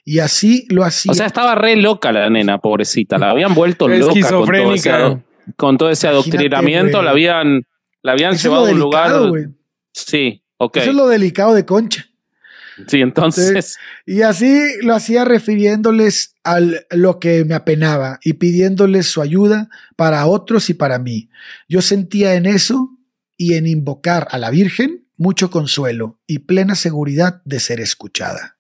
Y así lo hacía. O sea, estaba re loca la nena, pobrecita. La habían vuelto loca. Esquizofrénica. Con todo con todo ese adoctrinamiento, la habían, la habían llevado a un lugar. Sí, ok. Eso es lo delicado de Concha. Sí, entonces. y así lo hacía refiriéndoles a lo que me apenaba y pidiéndoles su ayuda para otros y para mí. Yo sentía en eso y en invocar a la Virgen mucho consuelo y plena seguridad de ser escuchada.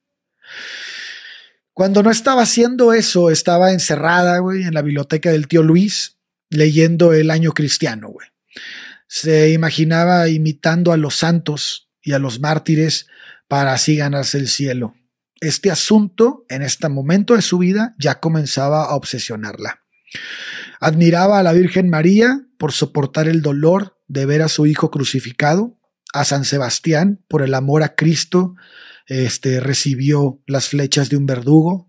Cuando no estaba haciendo eso, estaba encerrada, güey, en la biblioteca del tío Luis, leyendo el año cristiano, güey. Se imaginaba imitando a los santos y a los mártires para así ganarse el cielo. Este asunto, en este momento de su vida, ya comenzaba a obsesionarla. Admiraba a la Virgen María por soportar el dolor de ver a su hijo crucificado, a San Sebastián por el amor a Cristo, este recibió las flechas de un verdugo,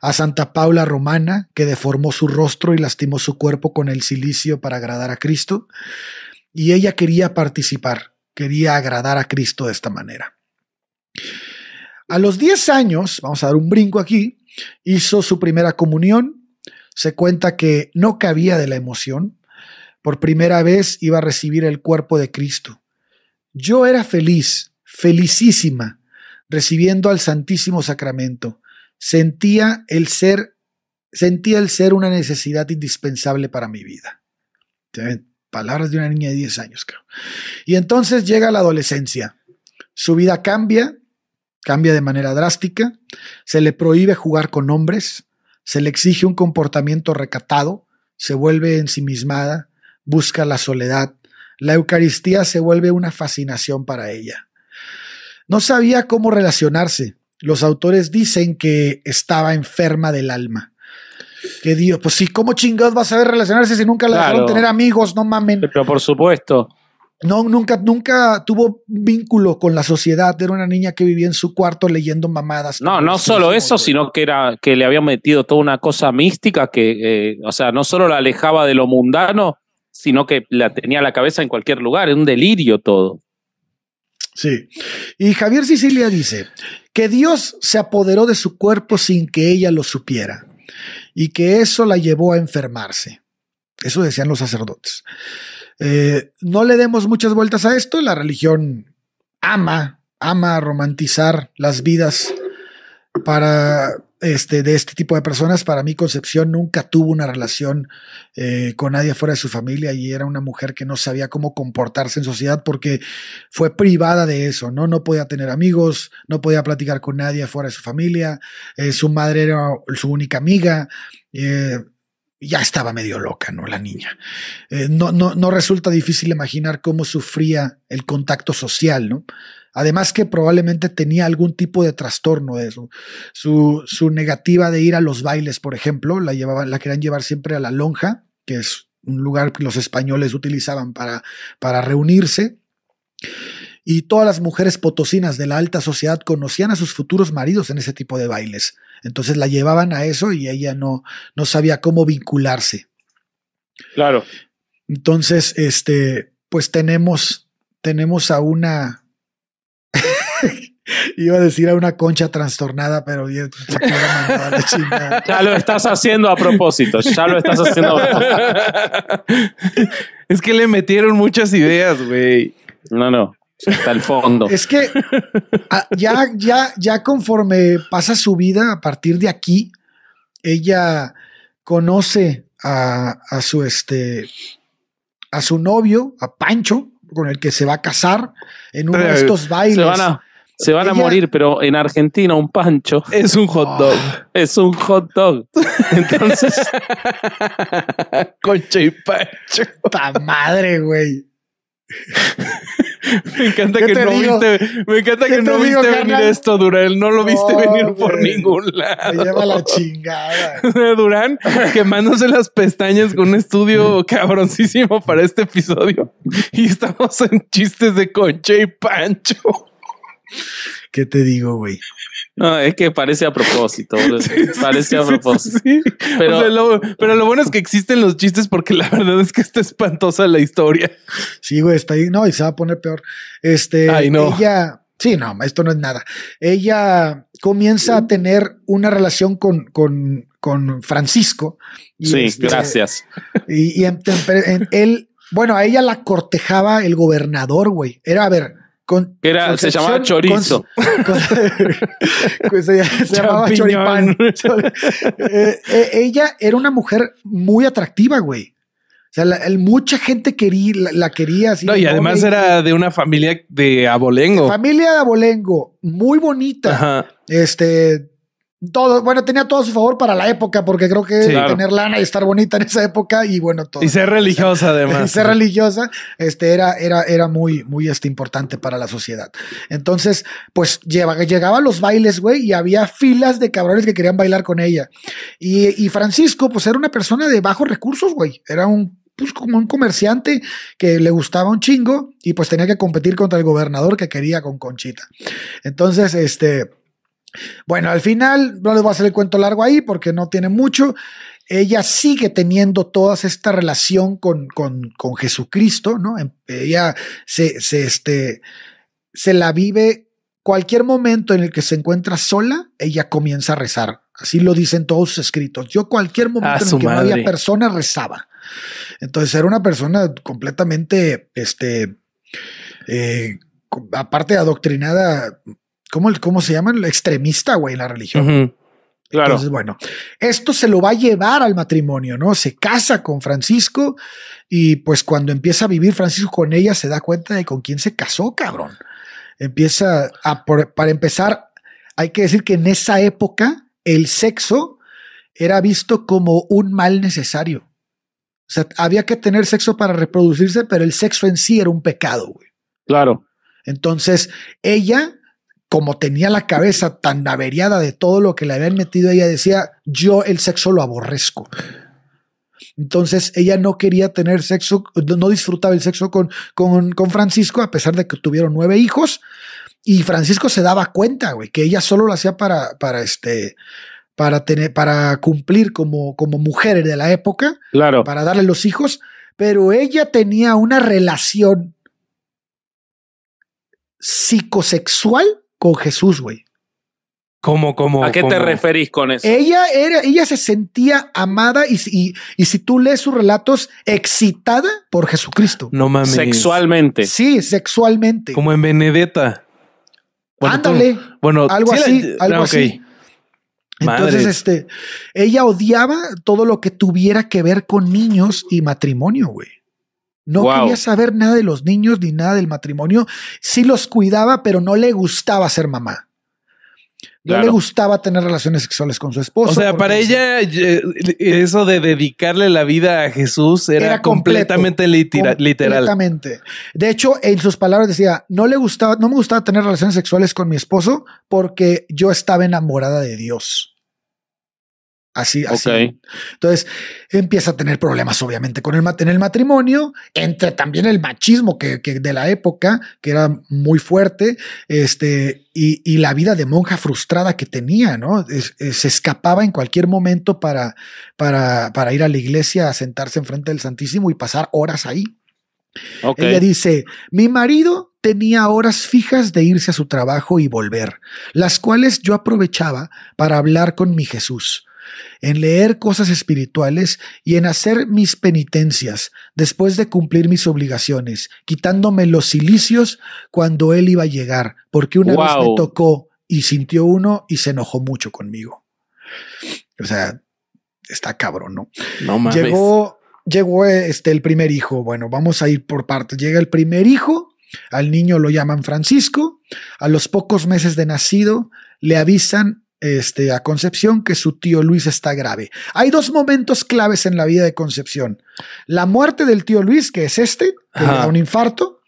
a Santa Paula Romana, que deformó su rostro y lastimó su cuerpo con el cilicio para agradar a Cristo, y ella quería participar, quería agradar a Cristo de esta manera. A los 10 años, vamos a dar un brinco aquí, hizo su primera comunión, se cuenta que no cabía de la emoción, por primera vez iba a recibir el cuerpo de Cristo. Yo era feliz, felicísima, recibiendo al Santísimo Sacramento. Sentía el ser, sentía el ser una necesidad indispensable para mi vida. Palabras de una niña de 10 años, creo. Y entonces llega la adolescencia. Su vida cambia, cambia de manera drástica. Se le prohíbe jugar con hombres. Se le exige un comportamiento recatado. Se vuelve ensimismada. Busca la soledad. La Eucaristía se vuelve una fascinación para ella. No sabía cómo relacionarse los autores dicen que estaba enferma del alma. Que Dios, pues sí, ¿cómo chingados va a saber relacionarse si nunca la dejaron tener amigos? No mamen. Pero por supuesto. No, nunca, nunca tuvo vínculo con la sociedad. Era una niña que vivía en su cuarto leyendo mamadas. No, no solo eso, sino que era que le habían metido toda una cosa mística que, eh, o sea, no solo la alejaba de lo mundano, sino que la tenía la cabeza en cualquier lugar. Es un delirio todo. Sí. Y Javier Sicilia dice que Dios se apoderó de su cuerpo sin que ella lo supiera y que eso la llevó a enfermarse. Eso decían los sacerdotes. Eh, no le demos muchas vueltas a esto. La religión ama, ama romantizar las vidas para este, de este tipo de personas. Para mi Concepción nunca tuvo una relación eh, con nadie fuera de su familia y era una mujer que no sabía cómo comportarse en sociedad porque fue privada de eso, ¿no? No podía tener amigos, no podía platicar con nadie fuera de su familia, eh, su madre era su única amiga. Eh, ya estaba medio loca, ¿no? La niña. no, no, no resulta difícil imaginar cómo sufría el contacto social, ¿no? Además que probablemente tenía algún tipo de trastorno de eso. Su, negativa de ir a los bailes, por ejemplo, la, llevaban, la querían llevar siempre a la lonja, que es un lugar que los españoles utilizaban para, para reunirse. Y todas las mujeres potosinas de la alta sociedad conocían a sus futuros maridos en ese tipo de bailes. Entonces la llevaban a eso y ella no, no sabía cómo vincularse. Claro. Entonces, este, pues tenemos, tenemos a una, Iba a decir a una concha trastornada, pero bien. ya lo estás haciendo a propósito. Ya lo estás haciendo a propósito. Es que le metieron muchas ideas, güey. No, no. Hasta el fondo. Es que ah, ya, ya, ya conforme pasa su vida a partir de aquí, ella conoce a, su este a su novio, a Pancho, con el que se va a casar en uno de estos bailes. a, se van a morir, pero en Argentina un pancho. Es un hot dog. Es un hot dog. Entonces. Concha y pancho. Ta madre, güey. me encanta que no viste, venir esto, Durán. No lo viste venir por ningún lado. Me lleva la chingada. Durán quemándose las pestañas con un estudio cabroncísimo para este episodio. Y estamos en chistes de concha y pancho. ¿Qué te digo, güey? No, es que parece a propósito, parece a propósito. Pero, lo, bueno es que existen los chistes porque la verdad es que está espantosa la historia. Sí, güey, está ahí. No, y se va a poner peor. Este, ella, sí, no, esto no es nada. Ella comienza a tener una relación con, Francisco. sí, este, gracias. Y, él, bueno, a ella la cortejaba el gobernador, güey. Era, a ver, que Era, se llamaba chorizo. se, llamaba choripán. Eh, eh, ella era una mujer muy atractiva, güey. O sea, mucha gente quería, la, quería. Así no, y además era de una familia de abolengo. Familia de abolengo, muy bonita. Ajá. Este, todo, bueno, tenía todo a su favor para la época, porque creo que tener lana y estar bonita en esa época y bueno, todo. Y ser religiosa además. y ser religiosa, este era, era, era muy, muy este, importante para la sociedad. Entonces, pues lleva, llegaba a los bailes, güey, y había filas de cabrones que querían bailar con ella. Y, Francisco, pues era una persona de bajos recursos, güey. Era un pues como un comerciante que le gustaba un chingo y pues tenía que competir contra el gobernador que quería con Conchita. Entonces, este, bueno, al final, no le voy a hacer el cuento largo ahí porque no tiene mucho. Ella sigue teniendo toda esta relación con, Jesucristo, ¿no? Em, ella se, se, este, se la vive cualquier momento en el que se encuentra sola, ella comienza a rezar. Así lo dicen todos sus escritos. Yo cualquier momento ah, en el que no había persona rezaba. Entonces era una persona completamente, este, eh, aparte adoctrinada ¿cómo, se llaman? Extremista, güey, en la religión. Claro. Entonces, bueno, esto se lo va a llevar al matrimonio, ¿no? Se casa con Francisco y pues cuando empieza a vivir Francisco con ella se da cuenta de con quién se casó, cabrón. Empieza a, para empezar, hay que decir que en esa época el sexo era visto como un mal necesario. O sea, había que tener sexo para reproducirse, pero el sexo en sí era un pecado, güey. Claro. Entonces, ella como tenía la cabeza tan averiada de todo lo que le habían metido, ella decía, yo el sexo lo aborrezco. Entonces ella no quería tener sexo, no disfrutaba el sexo con, con, Francisco, a pesar de que tuvieron nueve hijos. Y Francisco se daba cuenta, güey, que ella solo lo hacía para, para este, para tener, para cumplir como, como mujeres de la época, claro. para darle los hijos, pero ella tenía una relación psicosexual con Jesús, güey. ¿Cómo, cómo? ¿A qué te referís con eso? Ella era, ella se sentía amada y, y, si tú lees sus relatos, excitada por Jesucristo. No mames. Sexualmente. Sí, sexualmente. Como en Benedetta. Bueno, Ándale. bueno, algo así, algo así. Entonces, este, ella odiaba todo lo que tuviera que ver con niños y matrimonio, güey. No quería saber nada de los niños ni nada del matrimonio. Sí los cuidaba, pero no le gustaba ser mamá. No le gustaba tener relaciones sexuales con su esposo. O sea, para ella eh, eh, eso de dedicarle la vida a Jesús era, completamente literal. Literalmente. De hecho, en sus palabras decía, no le gustaba, no me gustaba tener relaciones sexuales con mi esposo porque yo estaba enamorada de Dios. Así, así. Entonces empieza a tener problemas, obviamente, con el, en el matrimonio, entre también el machismo que, de la época, que era muy fuerte, este, y, la vida de monja frustrada que tenía, ¿no? Eh, se escapaba en cualquier momento para, para, ir a la iglesia, a sentarse enfrente del Santísimo y pasar horas ahí. Ella dice, mi marido tenía horas fijas de irse a su trabajo y volver, las cuales yo aprovechaba para hablar con mi Jesús en leer cosas espirituales y en hacer mis penitencias después de cumplir mis obligaciones, quitándome los cilicios cuando él iba a llegar, porque una vez me tocó y sintió uno y se enojó mucho conmigo. O sea, está cabrón, ¿no? No Llegó, llegó este, el primer hijo. Bueno, vamos a ir por partes. Llega el primer hijo, al niño lo llaman Francisco. A los pocos meses de nacido, le avisan este, a Concepción que su tío Luis está grave. Hay dos momentos claves en la vida de Concepción. La muerte del tío Luis, que es este, que un infarto,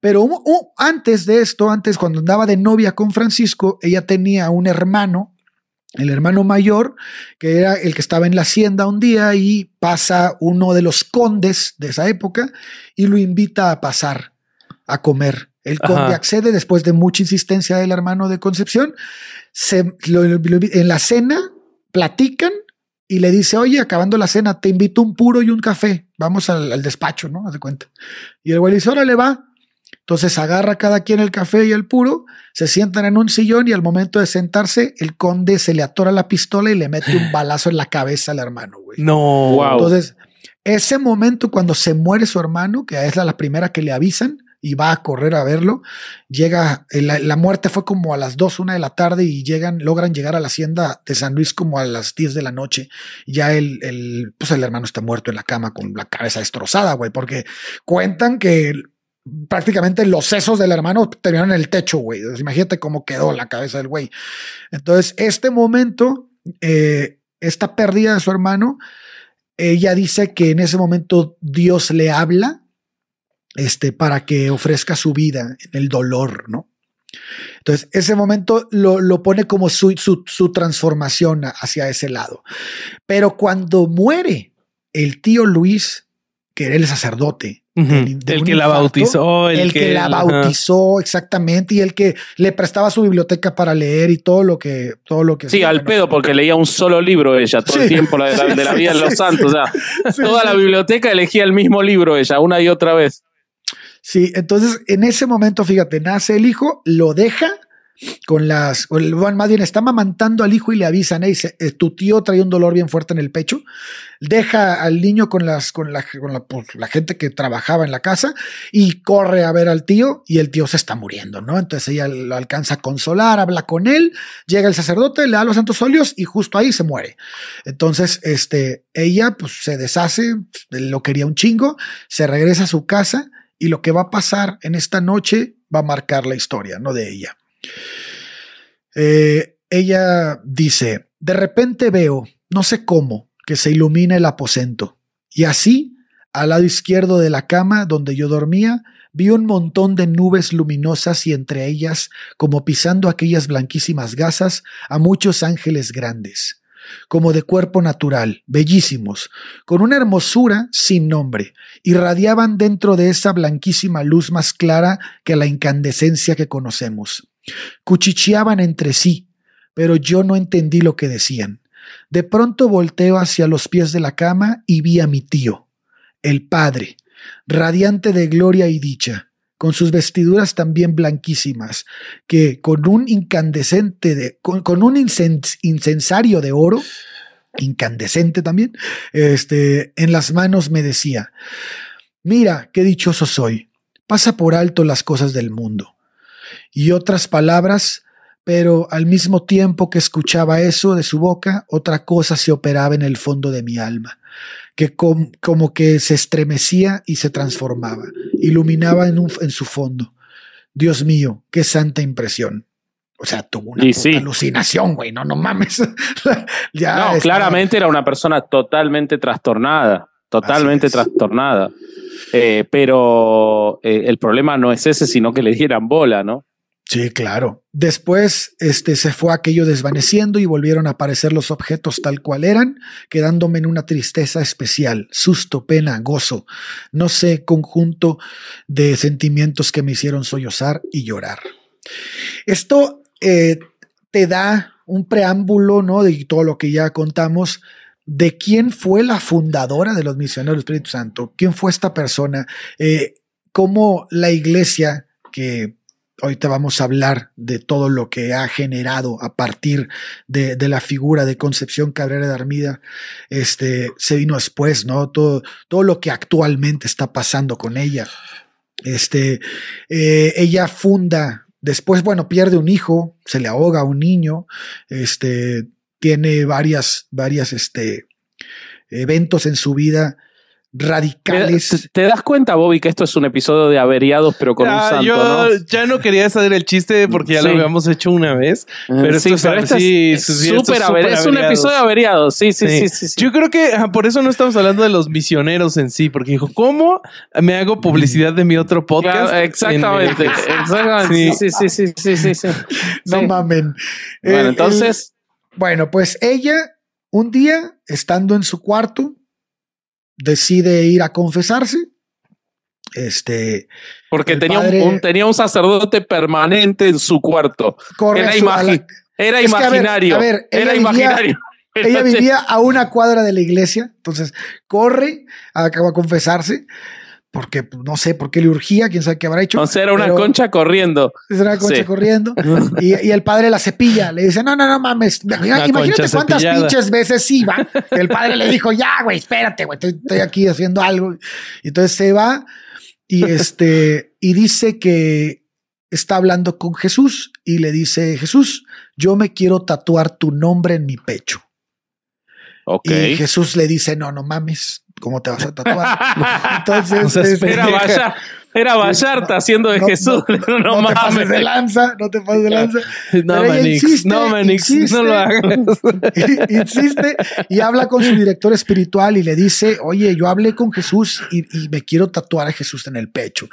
pero antes de esto, antes cuando andaba de novia con Francisco, ella tenía un hermano, el hermano mayor, que era el que estaba en la hacienda un día y pasa uno de los condes de esa época y lo invita a pasar a comer. El conde accede después de mucha insistencia del hermano de Concepción en la cena platican y le dice, oye, acabando la cena, te invito un puro y un café, vamos al, despacho, ¿no? Haz de cuenta. Y el güey le dice, va. Entonces agarra cada quien el café y el puro, se sientan en un sillón y al momento de sentarse, el conde se le atora la pistola y le mete un balazo en la cabeza al hermano, güey. No, Entonces, ese momento cuando se muere su hermano, que es la primera que le avisan, y va a correr a verlo. Llega, eh, la, muerte fue como a las 2, 1 de la tarde y llegan, logran llegar a la hacienda de San Luis como a las 10 de la noche. Ya el, el, pues el hermano está muerto en la cama con la cabeza destrozada, güey, porque cuentan que prácticamente los sesos del hermano terminaron en el techo, güey. imagínate cómo quedó la cabeza del güey. Entonces, este momento, eh, esta pérdida de su hermano, ella dice que en ese momento Dios le habla este, para que ofrezca su vida en el dolor, ¿no? Entonces, ese momento lo, pone como su, transformación hacia ese lado. Pero cuando muere el tío Luis, que era el sacerdote, el, que la bautizó, el, que, la bautizó, exactamente, y el que le prestaba su biblioteca para leer y todo lo que, todo lo que. Sí, al pedo, porque leía un solo libro ella todo el tiempo la, de la, vida de los santos. toda la biblioteca elegía el mismo libro ella, una y otra vez. Sí, entonces en ese momento, fíjate, nace el hijo, lo deja con las, o el, más bien está mamantando al hijo y le avisan, y eh, tu tío trae un dolor bien fuerte en el pecho, deja al niño con las, con la, con pues, la, gente que trabajaba en la casa y corre a ver al tío y el tío se está muriendo, ¿no? Entonces ella lo alcanza a consolar, habla con él, llega el sacerdote, le da los santos óleos y justo ahí se muere. Entonces, este, ella pues se deshace, lo quería un chingo, se regresa a su casa y lo que va a pasar en esta noche va a marcar la historia, no de ella. Eh, ella dice, de repente veo, no sé cómo, que se ilumina el aposento. Y así, al lado izquierdo de la cama donde yo dormía, vi un montón de nubes luminosas y entre ellas, como pisando aquellas blanquísimas gasas, a muchos ángeles grandes como de cuerpo natural, bellísimos, con una hermosura sin nombre, irradiaban dentro de esa blanquísima luz más clara que la incandescencia que conocemos. Cuchicheaban entre sí, pero yo no entendí lo que decían. De pronto volteo hacia los pies de la cama y vi a mi tío, el padre, radiante de gloria y dicha con sus vestiduras también blanquísimas, que con un incandescente, de, con, un incensario de oro, incandescente también, este, en las manos me decía, mira, qué dichoso soy, pasa por alto las cosas del mundo. Y otras palabras, pero al mismo tiempo que escuchaba eso de su boca, otra cosa se operaba en el fondo de mi alma que como que se estremecía y se transformaba, iluminaba en, un, en su fondo. Dios mío, qué santa impresión. O sea, tuvo una alucinación, güey, no, no mames. no, claramente era una persona totalmente trastornada, totalmente trastornada. Eh, pero eh, el problema no es ese, sino que le dieran bola, ¿no? Sí, claro. Después este, se fue aquello desvaneciendo y volvieron a aparecer los objetos tal cual eran, quedándome en una tristeza especial, susto, pena, gozo, no sé, conjunto de sentimientos que me hicieron sollozar y llorar. Esto eh, te da un preámbulo, ¿no? De todo lo que ya contamos, de quién fue la fundadora de los misioneros del Espíritu Santo, quién fue esta persona, eh, cómo la iglesia que Ahorita vamos a hablar de todo lo que ha generado a partir de, la figura de Concepción Cabrera de Armida. Este, se vino después, ¿no? Todo, todo lo que actualmente está pasando con ella. Este, eh, ella funda, después, bueno, pierde un hijo, se le ahoga a un niño, este, tiene varias, varias, este, eventos en su vida radicales. ¿Te, das cuenta, Bobby, que esto es un episodio de averiados, pero con un santo? Yo ya no quería saber el chiste porque ya lo habíamos hecho una vez. Pero esto es, súper un episodio averiado. Sí, sí, sí. Yo creo que por eso no estamos hablando de los misioneros en sí, porque dijo, ¿cómo me hago publicidad de mi otro podcast? exactamente. exactamente. Sí, sí, sí, sí, sí, No mamen. Bueno, eh, entonces. bueno, pues ella, un día, estando en su cuarto, decide ir a confesarse. Este, Porque tenía, un, tenía un sacerdote permanente en su cuarto. Corre era, era imaginario. ver, era imaginario. Ella vivía a una cuadra de la iglesia, entonces corre, acaba a confesarse porque pues, no sé por qué le urgía, quién sabe qué habrá hecho. No será una concha corriendo. Será una concha corriendo. Y, el padre la cepilla, le dice, no, no, no mames, imagínate cuántas pinches veces iba. El padre le dijo, ya, güey, espérate, güey, estoy, aquí haciendo algo. Y entonces se va y este, y dice que está hablando con Jesús y le dice, Jesús, yo me quiero tatuar tu nombre en mi pecho. Okay. Y Jesús le dice, no, no mames, cómo te vas a tatuar. Entonces, era sea, era, Vallarta, era haciendo de Jesús. No, mames no te pases de lanza, no te pases de lanza. No, Pero Manix, no, Manix, no lo hagas. insiste y habla con su director espiritual y le dice, oye, yo hablé con Jesús y, y me quiero tatuar a Jesús en el pecho.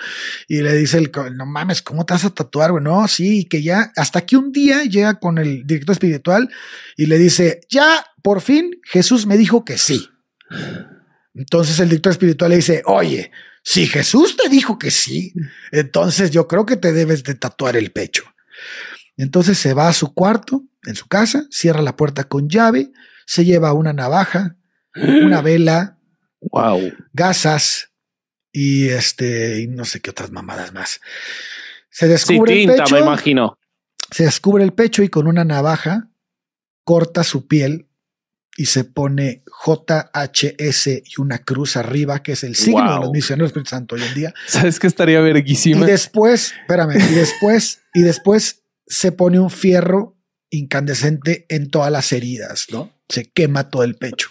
Y le dice, el, no mames, ¿cómo te vas a tatuar? Bueno, sí, que ya, hasta que un día llega con el director espiritual y le dice, ya, por fin, Jesús me dijo que sí. Entonces el director espiritual le dice, oye, si Jesús te dijo que sí, entonces yo creo que te debes de tatuar el pecho. Entonces se va a su cuarto, en su casa, cierra la puerta con llave, se lleva una navaja, una vela, gasas y este, no sé qué otras mamadas más. Se descubre Me imagino. Se descubre el pecho y con una navaja corta su piel y se pone JHS y una cruz arriba, que es el signo de los misioneros del Santo hoy en día. ¿Sabes que estaría verguísima? Y después, espérame, y después, y después se pone un fierro incandescente en todas las heridas, ¿no? Se quema todo el pecho.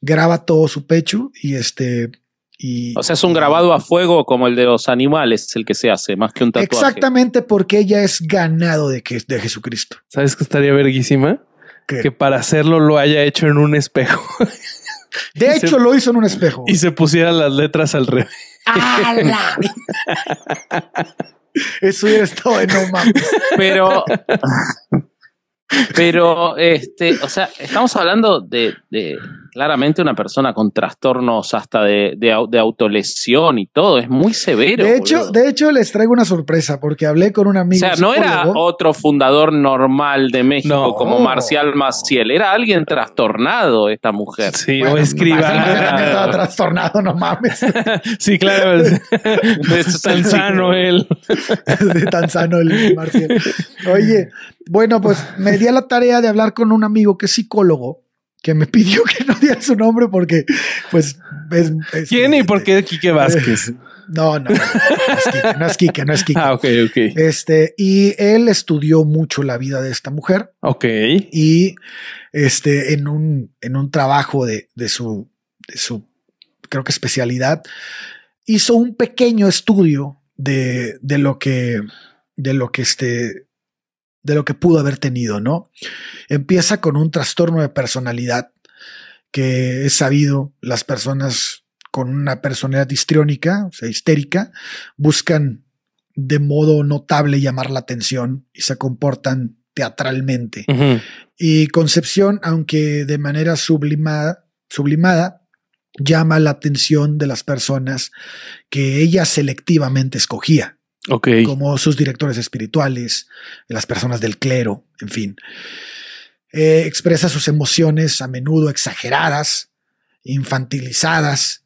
Graba todo su pecho y este y, o sea, es un grabado a fuego como el de los animales, el que se hace, más que un tatuaje. Exactamente, porque ella es ganado de, que, de Jesucristo. ¿Sabes que estaría verguísima? que para hacerlo lo haya hecho en un espejo. De hecho, lo hizo en un espejo. Y se pusiera las letras al revés. Eso hubiera estado de no Pero, pero, este, o sea, estamos hablando de, claramente una persona con trastornos hasta de, autolesión y todo, es muy severo. De hecho, de hecho, les traigo una sorpresa, porque hablé con un amigo. O sea, no era otro fundador normal de México como Marcial Maciel, era alguien trastornado esta mujer. Sí, o escriba. Estaba trastornado, no mames. sí, claro. De tan sano él. de tan sano el Marcial. Oye, bueno, pues me di a la tarea de hablar con un amigo que es psicólogo que me pidió que no diera su nombre porque, pues, es... ¿Quién y por qué este, Quique Vázquez? Eh, no, no, no, es Quique, no es Quique, Ah, ok, ok. Este, y él estudió mucho la vida de esta mujer. Ok. Y este, en un, en un trabajo de, de su, de su, creo que especialidad, hizo un pequeño estudio de, de lo que, de lo que este, de lo que pudo haber tenido, ¿no? Empieza con un trastorno de personalidad que es sabido, las personas con una personalidad histriónica, o sea, histérica, buscan de modo notable llamar la atención y se comportan teatralmente. Y Concepción, aunque de manera sublimada, sublimada, llama la atención de las personas que ella selectivamente escogía como sus directores espirituales, las personas del clero, en fin. Eh, expresa sus emociones a menudo exageradas, infantilizadas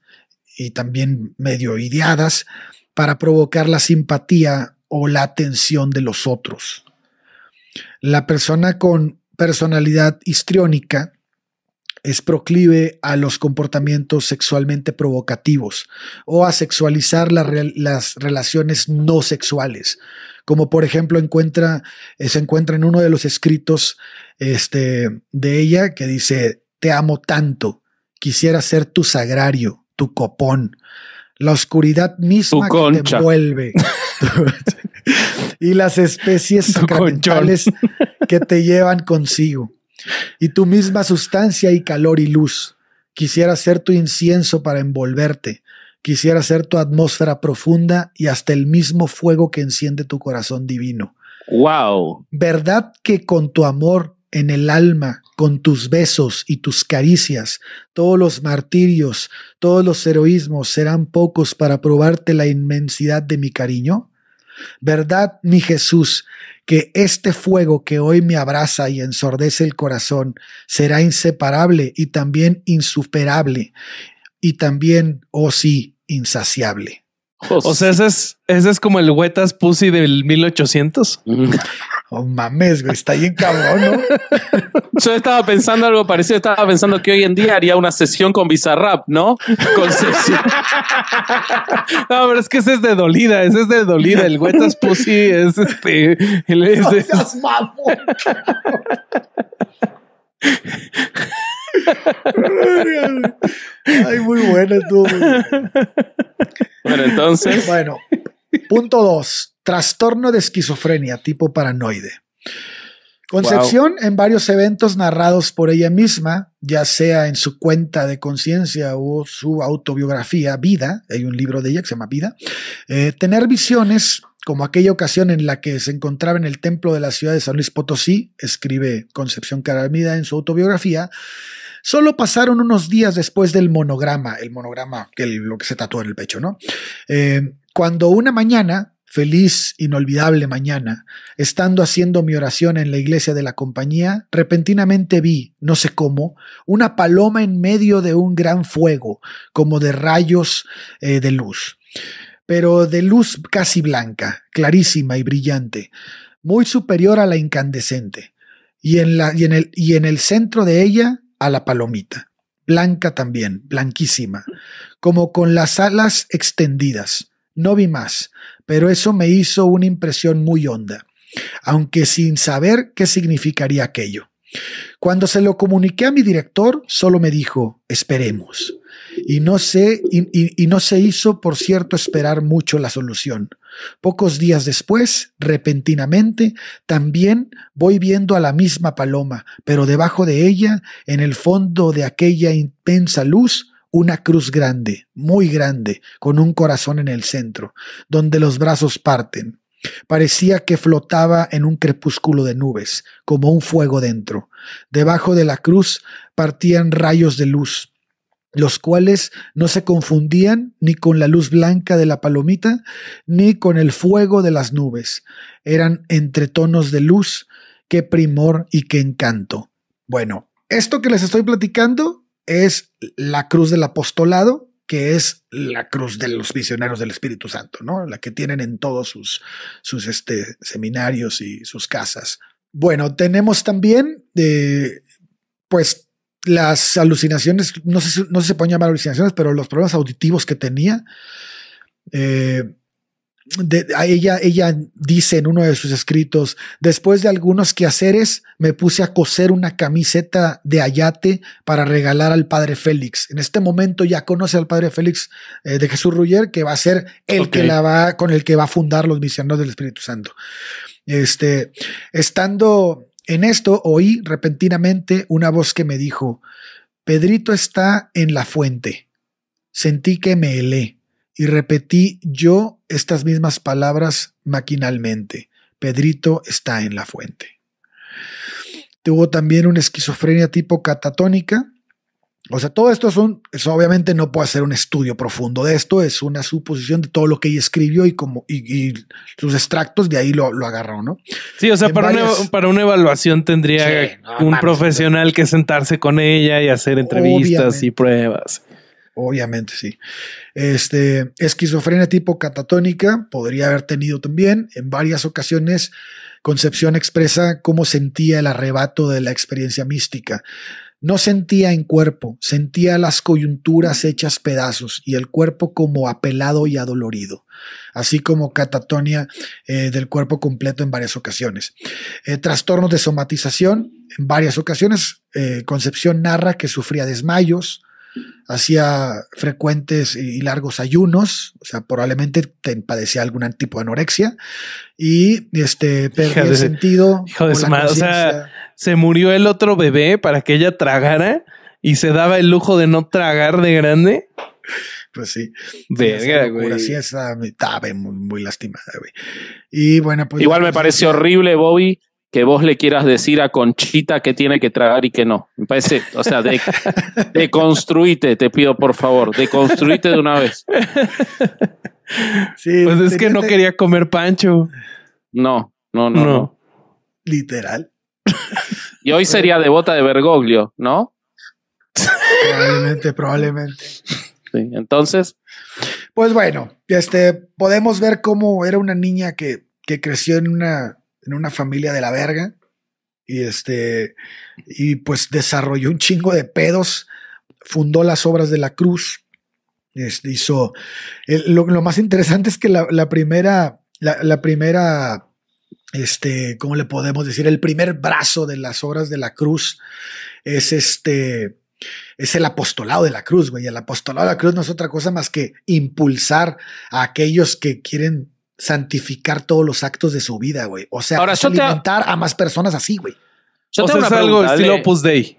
y también medio ideadas para provocar la simpatía o la atención de los otros. La persona con personalidad histriónica es proclive a los comportamientos sexualmente provocativos o a sexualizar las relaciones no sexuales, como por ejemplo encuentra, eh, se encuentra en uno de los escritos este, de ella que dice, te amo tanto, quisiera ser tu sagrario, tu copón, la oscuridad misma que te envuelve. y las especies sacramentales que te llevan consigo y tu misma sustancia y calor y luz. Quisiera ser tu incienso para envolverte. Quisiera ser tu atmósfera profunda y hasta el mismo fuego que enciende tu corazón divino. Wow. ¿Verdad que con tu amor en el alma, con tus besos y tus caricias, todos los martirios, todos los heroísmos serán pocos para probarte la inmensidad de mi cariño? ¿Verdad, mi Jesús, que este fuego que hoy me abraza y ensordece el corazón será inseparable y también insuperable y también, oh sí, insaciable. o oh, sea, ese es, es como el Huetas Pussy del 1800. Oh mames, güey, está bien cabrón, ¿no? Yo estaba pensando algo parecido, estaba pensando que hoy en día haría una sesión con Bizarrap, ¿no? Con sesión. no, pero es que ese es de dolida, ese es de dolida, el es Pussy es este... es, no Ay, muy buena tú. Bueno, entonces... Bueno, punto dos trastorno de esquizofrenia tipo paranoide. Concepción en varios eventos narrados por ella misma, ya sea en su cuenta de conciencia o su autobiografía Vida, hay un libro de ella que se llama Vida, eh, tener visiones como aquella ocasión en la que se encontraba en el templo de la ciudad de San Luis Potosí, escribe Concepción Caramida en su autobiografía, Solo pasaron unos días después del monograma, el monograma, que lo que se tatuó en el pecho, ¿no? Eh, cuando una mañana feliz, inolvidable mañana. Estando haciendo mi oración en la iglesia de la compañía, repentinamente vi, no sé cómo, una paloma en medio de un gran fuego, como de rayos eh, de luz, pero de luz casi blanca, clarísima y brillante, muy superior a la incandescente, y en el centro de ella a la palomita, blanca también, blanquísima, como con las alas extendidas no vi más, pero eso me hizo una impresión muy honda, aunque sin saber qué significaría aquello. Cuando se lo comuniqué a mi director, solo me dijo, esperemos. Y no, se, y, no se hizo, por cierto, esperar mucho la solución. Pocos días después, repentinamente, también voy viendo a la misma paloma, pero debajo de ella, en el fondo de aquella intensa luz, una cruz grande, muy grande, con un corazón en el centro, donde los brazos parten. Parecía que flotaba en un crepúsculo de nubes, como un fuego dentro. Debajo de la cruz partían rayos de luz, los cuales no se confundían ni con la luz blanca de la palomita, ni con el fuego de las nubes. Eran tonos de luz, qué primor y qué encanto. Bueno, esto que les estoy platicando es la cruz del apostolado, que es la cruz de los misioneros del Espíritu Santo, ¿no? La que tienen en todos sus, sus este, seminarios y sus casas. Bueno, tenemos también, eh, pues, las alucinaciones, no sé, no sé si se pueden llamar alucinaciones, pero los problemas auditivos que tenía. Eh, ella, ella dice en uno de sus escritos, después de algunos quehaceres me puse a coser una camiseta de ayate para regalar al padre Félix. En este momento ya conoce al padre Félix eh, de Jesús Ruller, que va a ser el que la va, con el que va a fundar los misioneros del Espíritu Santo. Este, estando en esto, oí repentinamente una voz que me dijo, Pedrito está en la fuente. Sentí que me helé y repetí yo estas mismas palabras maquinalmente. Pedrito está en la fuente. Tuvo también una esquizofrenia tipo catatónica. O sea, todo esto son, eso obviamente no puedo hacer un estudio profundo de esto, es una suposición de todo lo que ella escribió y como y, sus extractos de ahí lo, agarró, ¿no? Sí, o sea, para, una, para, una, evaluación tendría un profesional que sentarse con ella y hacer entrevistas y pruebas. Obviamente, sí. Este, esquizofrenia tipo catatónica podría haber tenido también. En varias ocasiones, Concepción expresa cómo sentía el arrebato de la experiencia mística. No sentía en cuerpo, sentía las coyunturas hechas pedazos y el cuerpo como apelado y adolorido, así como catatonia eh, del cuerpo completo en varias ocasiones. Eh, trastornos de somatización, en varias ocasiones, eh, Concepción narra que sufría desmayos, hacía frecuentes y largos ayunos, o sea, probablemente te padecía algún tipo de anorexia y este el sentido. Hijo o sea, se murió el otro bebé para que ella tragara y se daba el lujo de no tragar de grande. Pues sí. Verga, güey. Ah, estaba, muy, muy lastimada, Y bueno, pues, Igual me parece pareció horrible, Bobby que vos le quieras decir a Conchita que tiene que tragar y que no. Me parece, o sea, de, deconstruite, te pido por favor, deconstruite de una vez. Sí, pues es que no quería comer pancho. No, no, no. no. Literal. Y hoy sería devota de Bergoglio, ¿no? Probablemente, probablemente. Sí, entonces. Pues bueno, este, podemos ver cómo era una niña que creció en una una familia de la verga. Y este, y pues desarrolló un chingo de pedos, fundó las obras de la cruz. Este, hizo. lo, más interesante es que la, primera, la, la primera este, ¿cómo le podemos decir? El primer brazo de las obras de la cruz es este, es el apostolado de la cruz, güey. El apostolado de la cruz no es otra cosa más que impulsar a aquellos que quieren santificar todos los actos de su vida, güey. O sea, Ahora, alimentar a más personas así, güey. o sea, es algo estilo Opus Dei.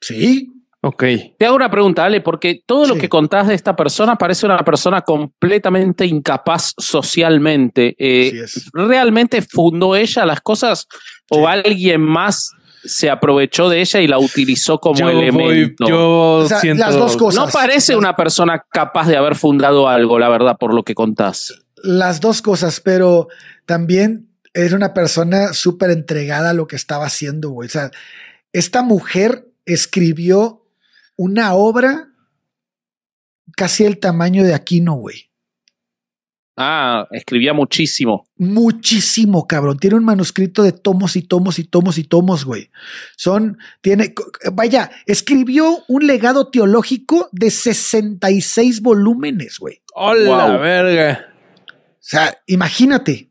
Sí. Ok. Te hago una pregunta, Ale, porque todo lo que contás de esta persona parece una persona completamente incapaz socialmente. Eh, ¿Realmente fundó ella las cosas o alguien más se aprovechó de ella y la utilizó como elemento. yo las dos cosas. No parece una persona capaz de haber fundado algo, la verdad, por lo que contás las dos cosas, pero también era una persona súper entregada a lo que estaba haciendo, güey. O sea, esta mujer escribió una obra casi el tamaño de Aquino, güey. Ah, escribía muchísimo. Muchísimo, cabrón. Tiene un manuscrito de tomos y tomos y tomos y tomos, güey. Son, tiene, vaya, escribió un legado teológico de 66 volúmenes, güey. ¡Hola, verga! O sea, imagínate.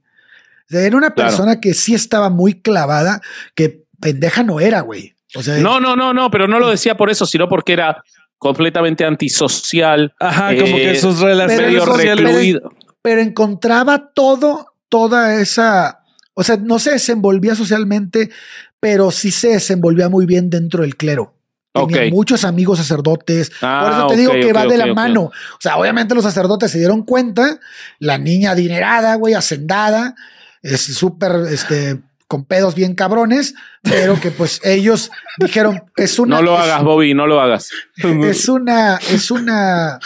Era una persona que sí estaba muy clavada, que pendeja no era, güey. no, no, no, no, pero no lo decía por eso, sino porque era completamente antisocial. Ajá, como que eh, sus relaciones pero, pero encontraba todo, toda esa. O sea, no se desenvolvía socialmente, pero sí se desenvolvía muy bien dentro del clero. Tenía muchos amigos sacerdotes. Por eso ah, te digo que va de la mano. O sea, obviamente los sacerdotes se dieron cuenta. La niña adinerada, güey, hacendada, es súper, este, con pedos bien cabrones, pero que pues ellos dijeron, es una... No lo hagas, Bobby, no lo hagas. Es una, es una...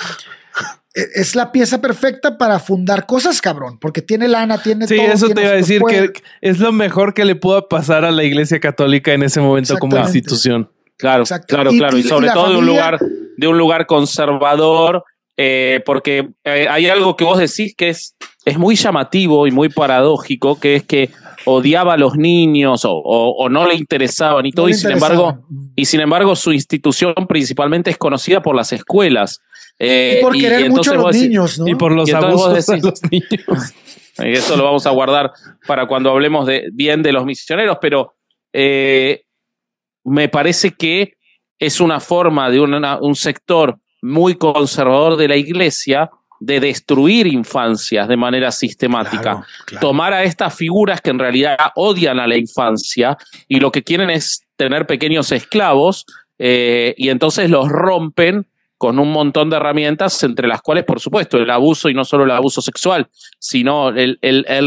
E, es la pieza perfecta para fundar cosas, cabrón, porque tiene lana, tiene todo. Sí, eso te iba a decir que es lo mejor que le pudo pasar a la Iglesia Católica en ese momento como institución. Claro, claro, claro. Y, sobre todo de un lugar, de un lugar conservador, eh, porque eh, hay algo que vos decís que es, es muy llamativo y muy paradójico, que es que odiaba a los niños o, no le interesaban y todo, y sin embargo, y sin embargo, su institución principalmente es conocida por las escuelas. Eh, y por querer los niños, Y por los abusos los niños. Eso lo vamos a guardar para cuando hablemos de, bien de los misioneros, pero me parece que es una forma de un sector muy conservador de la iglesia de destruir infancias de manera sistemática. Tomar a estas figuras que en realidad odian a la infancia y lo que quieren es tener pequeños esclavos eh, y entonces los rompen con un montón de herramientas, entre las cuales, por supuesto, el abuso y no solo el abuso sexual, sino el,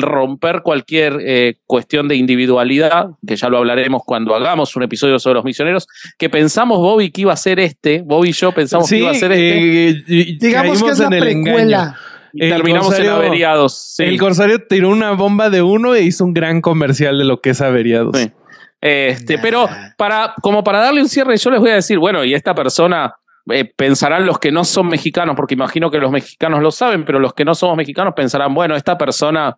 romper cualquier eh, cuestión de individualidad, que ya lo hablaremos cuando hagamos un episodio sobre los misioneros, que pensamos, Bobby, que iba a ser este, Bobby y yo pensamos que iba a ser este. Eh, digamos que es la precuela. El terminamos en averiados. El corsario tiró una bomba de uno e hizo un gran comercial de lo que es averiados. Este, pero para, como para darle un cierre, yo les voy a decir, bueno, y esta persona eh, pensarán los que no son mexicanos, porque imagino que los mexicanos lo saben, pero los que no somos mexicanos pensarán, bueno, esta persona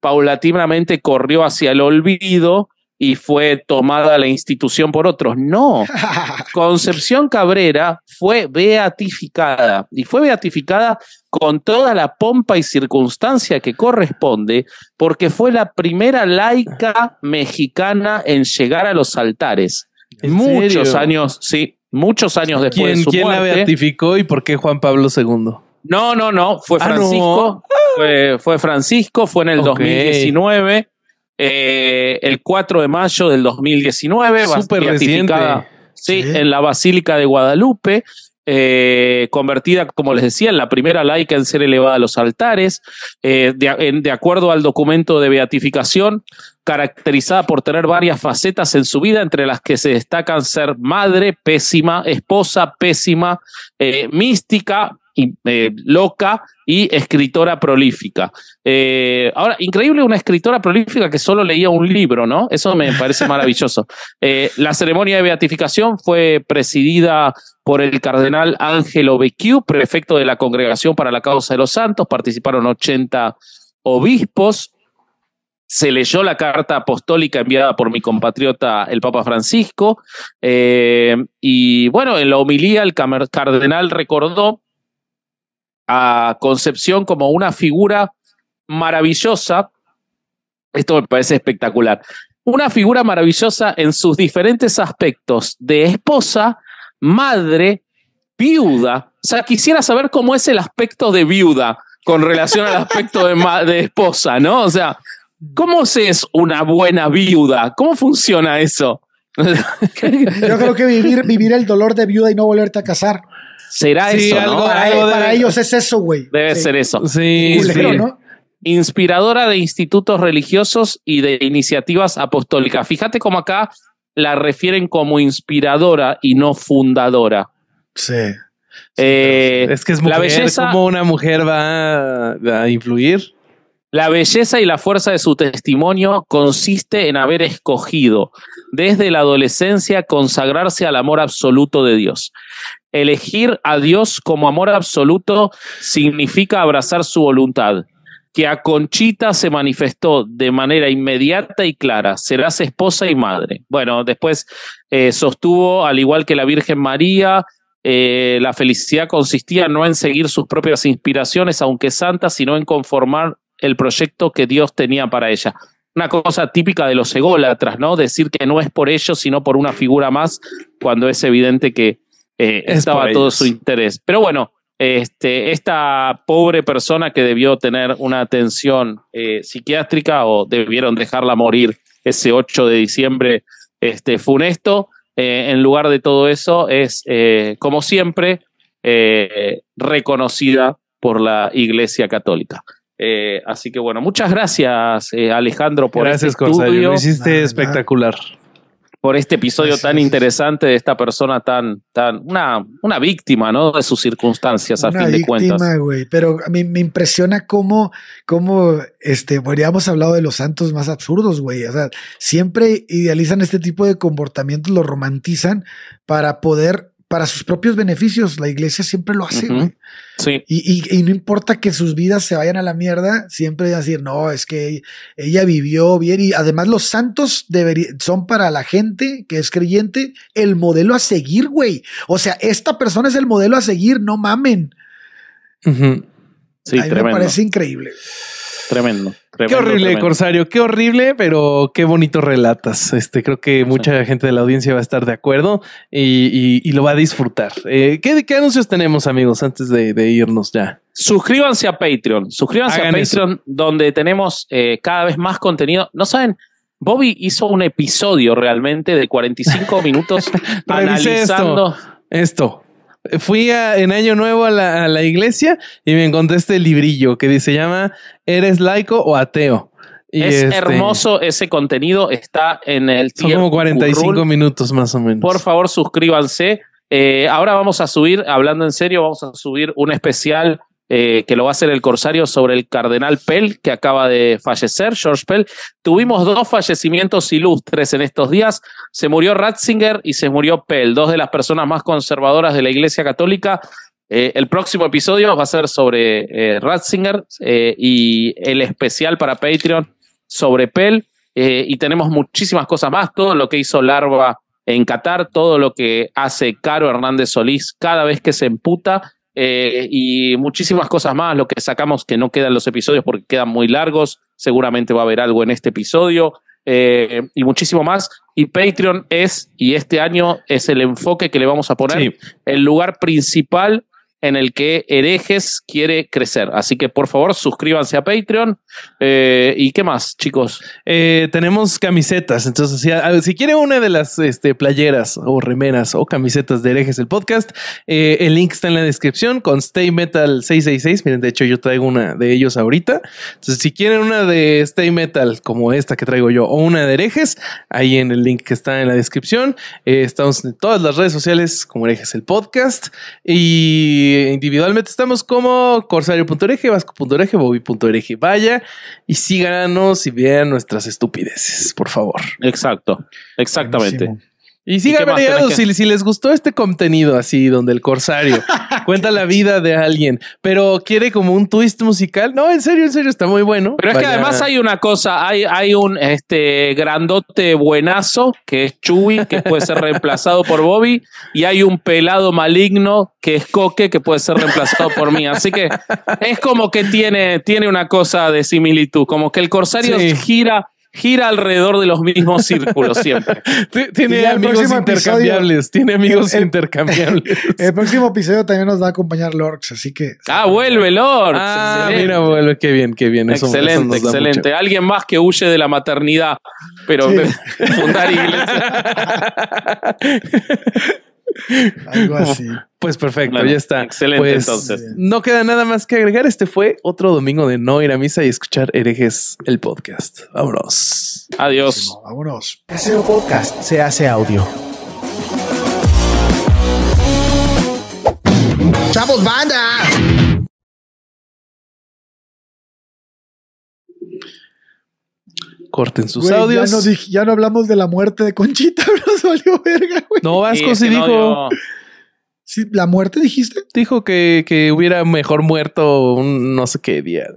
paulatinamente corrió hacia el olvido y fue tomada la institución por otros. No, Concepción Cabrera fue beatificada y fue beatificada con toda la pompa y circunstancia que corresponde porque fue la primera laica mexicana en llegar a los altares. Muchos años, sí, muchos años después ¿Quién, de ¿quién ¿Quién la beatificó y por qué Juan Pablo II? No, no, no, fue ah, Francisco, Fue, Francisco, fue en el 2019, eh, el 4 de mayo del 2019, Súper reciente. Sí, sí, en la Basílica de Guadalupe. Eh, convertida, como les decía, en la primera laica en ser elevada a los altares, eh, de, acuerdo al documento de beatificación, caracterizada por tener varias facetas en su vida, entre las que se destacan ser madre pésima, esposa pésima, eh, mística eh, loca y escritora prolífica. Eh, ahora, increíble una escritora prolífica que solo leía un libro, ¿no? Eso me parece maravilloso. Eh, la ceremonia de beatificación fue presidida por el cardenal Ángelo Becciu, prefecto de la Congregación para la Causa de los Santos. Participaron 80 obispos, se leyó la carta apostólica enviada por mi compatriota el Papa Francisco. y bueno, en la homilía el cardenal recordó a Concepción como una figura maravillosa. Esto me parece espectacular. Una figura maravillosa en sus diferentes aspectos de esposa, madre, viuda. O sea, quisiera saber cómo es el aspecto de viuda con relación al aspecto de, esposa, ¿no? O sea, ¿cómo se es una buena viuda? ¿Cómo funciona eso? Yo creo que vivir, vivir el dolor de viuda y no volverte a casar. Será eso, Para, e-, ellos es eso, güey. Debe ser eso. Sí, Inspiradora de institutos religiosos y de iniciativas apostólicas. Fíjate cómo acá la refieren como inspiradora y no fundadora. Sí. Eh, es que es mujer, ¿cómo una mujer va a influir? La belleza y la fuerza de su testimonio consiste en haber escogido desde la adolescencia consagrarse al amor absoluto de Dios. Elegir a Dios como amor absoluto significa abrazar su voluntad, que a Conchita se manifestó de manera inmediata y clara, serás esposa y madre. Bueno, después eh, sostuvo, al igual que la Virgen María, eh, la felicidad consistía no en seguir sus propias inspiraciones, aunque santas, sino en conformar el proyecto que Dios tenía para ella una cosa típica de los ególatras, ¿no? Decir que no es por ellos, sino por una figura más, cuando es evidente que eh, estaba todo su interés. Pero bueno, este, esta pobre persona que debió tener una atención eh, psiquiátrica o debieron dejarla morir ese 8 de diciembre este, funesto, eh, en lugar de todo eso es, como siempre, reconocida por la Iglesia Católica. así que bueno, muchas gracias Alejandro por este Gracias, este lo hiciste espectacular por este episodio tan interesante de esta persona tan, tan, una, una víctima, ¿no? De sus circunstancias, a fin de cuentas. güey, pero me, me impresiona cómo, cómo, este, podríamos hemos hablado de los santos más absurdos, güey, o sea, siempre idealizan este tipo de comportamientos, lo romantizan para poder para sus propios beneficios. La iglesia siempre lo hace, Sí. Y, no importa que sus vidas se vayan a la mierda, siempre decir, no, es que ella vivió bien. Y además, los santos son para la gente que es creyente el modelo a seguir, güey. O sea, esta persona es el modelo a seguir, no mamen. a mí me parece increíble. Tremendo, tremendo. Qué horrible, Corsario. Qué horrible, pero qué bonito relatas. Este, creo que mucha gente de la audiencia va a estar de acuerdo y, lo va a disfrutar. Eh, ¿qué, anuncios tenemos, amigos, antes de, irnos ya? Suscríbanse a Patreon. Suscríbanse a Patreon, donde tenemos eh, cada vez más contenido. No saben, Bobby hizo un episodio realmente de 45 minutos analizando. Esto. esto fui en Año Nuevo a la, iglesia y me encontré este librillo que se llama ¿Eres laico o ateo? Y es este, hermoso ese contenido, está en el... Son como 45 minutos más o menos. Por favor, suscríbanse. Eh, ahora vamos a subir, hablando en serio, vamos a subir un especial eh, que lo va a hacer el Corsario sobre el cardenal Pell, que acaba de fallecer, George Pell. Tuvimos dos fallecimientos ilustres en estos días. Se murió Ratzinger y se murió Pell, dos de las personas más conservadoras de la Iglesia Católica. Eh, el próximo episodio va a ser sobre eh, Ratzinger y el especial para Patreon sobre Pell. y tenemos muchísimas cosas más, todo lo que hizo Larva en Qatar, todo lo que hace Caro Hernández Solís cada vez que se emputa eh, y muchísimas cosas más, lo que sacamos que no quedan los episodios porque quedan muy largos, seguramente va a haber algo en este episodio eh, y muchísimo más. Y Patreon es, y este año es el enfoque que le vamos a poner, el lugar principal en el que herejes quiere crecer. Así que por favor suscríbanse a Patreon. Eh, ¿Y qué más, chicos? Eh, tenemos camisetas. Entonces, si, a, si quiere una de las este, playeras o remeras o camisetas de herejes el podcast, eh, el link está en la descripción con Stay Metal 666. Miren, de hecho yo traigo una de ellos ahorita. Entonces, si quieren una de Stay Metal como esta que traigo yo o una de herejes, ahí en el link que está en la descripción. estamos en todas las redes sociales como herejes el podcast. Y individualmente estamos como corsario.ereje, vasco.ereje, bobby.ereje. Vaya y síganos y vean nuestras estupideces, por favor. Exacto, exactamente. Y sigan Si, si, les gustó este contenido así, donde el corsario cuenta la vida de alguien, pero quiere como un twist musical. No, en serio, en serio, está muy bueno. Pero es que además hay una cosa, hay, hay un este grandote buenazo que es Chuy, que puede ser reemplazado por Bobby, y hay un pelado maligno que es Coque, que puede ser reemplazado por mí. Así que es como que tiene, tiene una cosa de similitud, como que el corsario gira gira alrededor de los mismos círculos siempre. tiene amigos intercambiables, tiene amigos el, intercambiables. El próximo episodio también nos va a acompañar Lorx, así que... Ah, vuelve Lorx. Ah, mira, vuelve, qué bien, qué bien. excelente, excelente. Alguien más que huye de la maternidad, pero fundar iglesia. Algo ah, así. Pues perfecto, ya está. Excelente, pues, entonces. No queda nada más que agregar. Este fue otro domingo de no ir a misa y escuchar herejes el podcast. Vámonos. Adiós. Vámonos. Podcast se hace audio. ¡Chavos, banda! corten sus audios. Ya no, hablamos de la muerte de Conchita, nos verga, No, Vasco sí, dijo. ¿La muerte dijiste? Dijo que, que, hubiera mejor muerto un no sé qué día.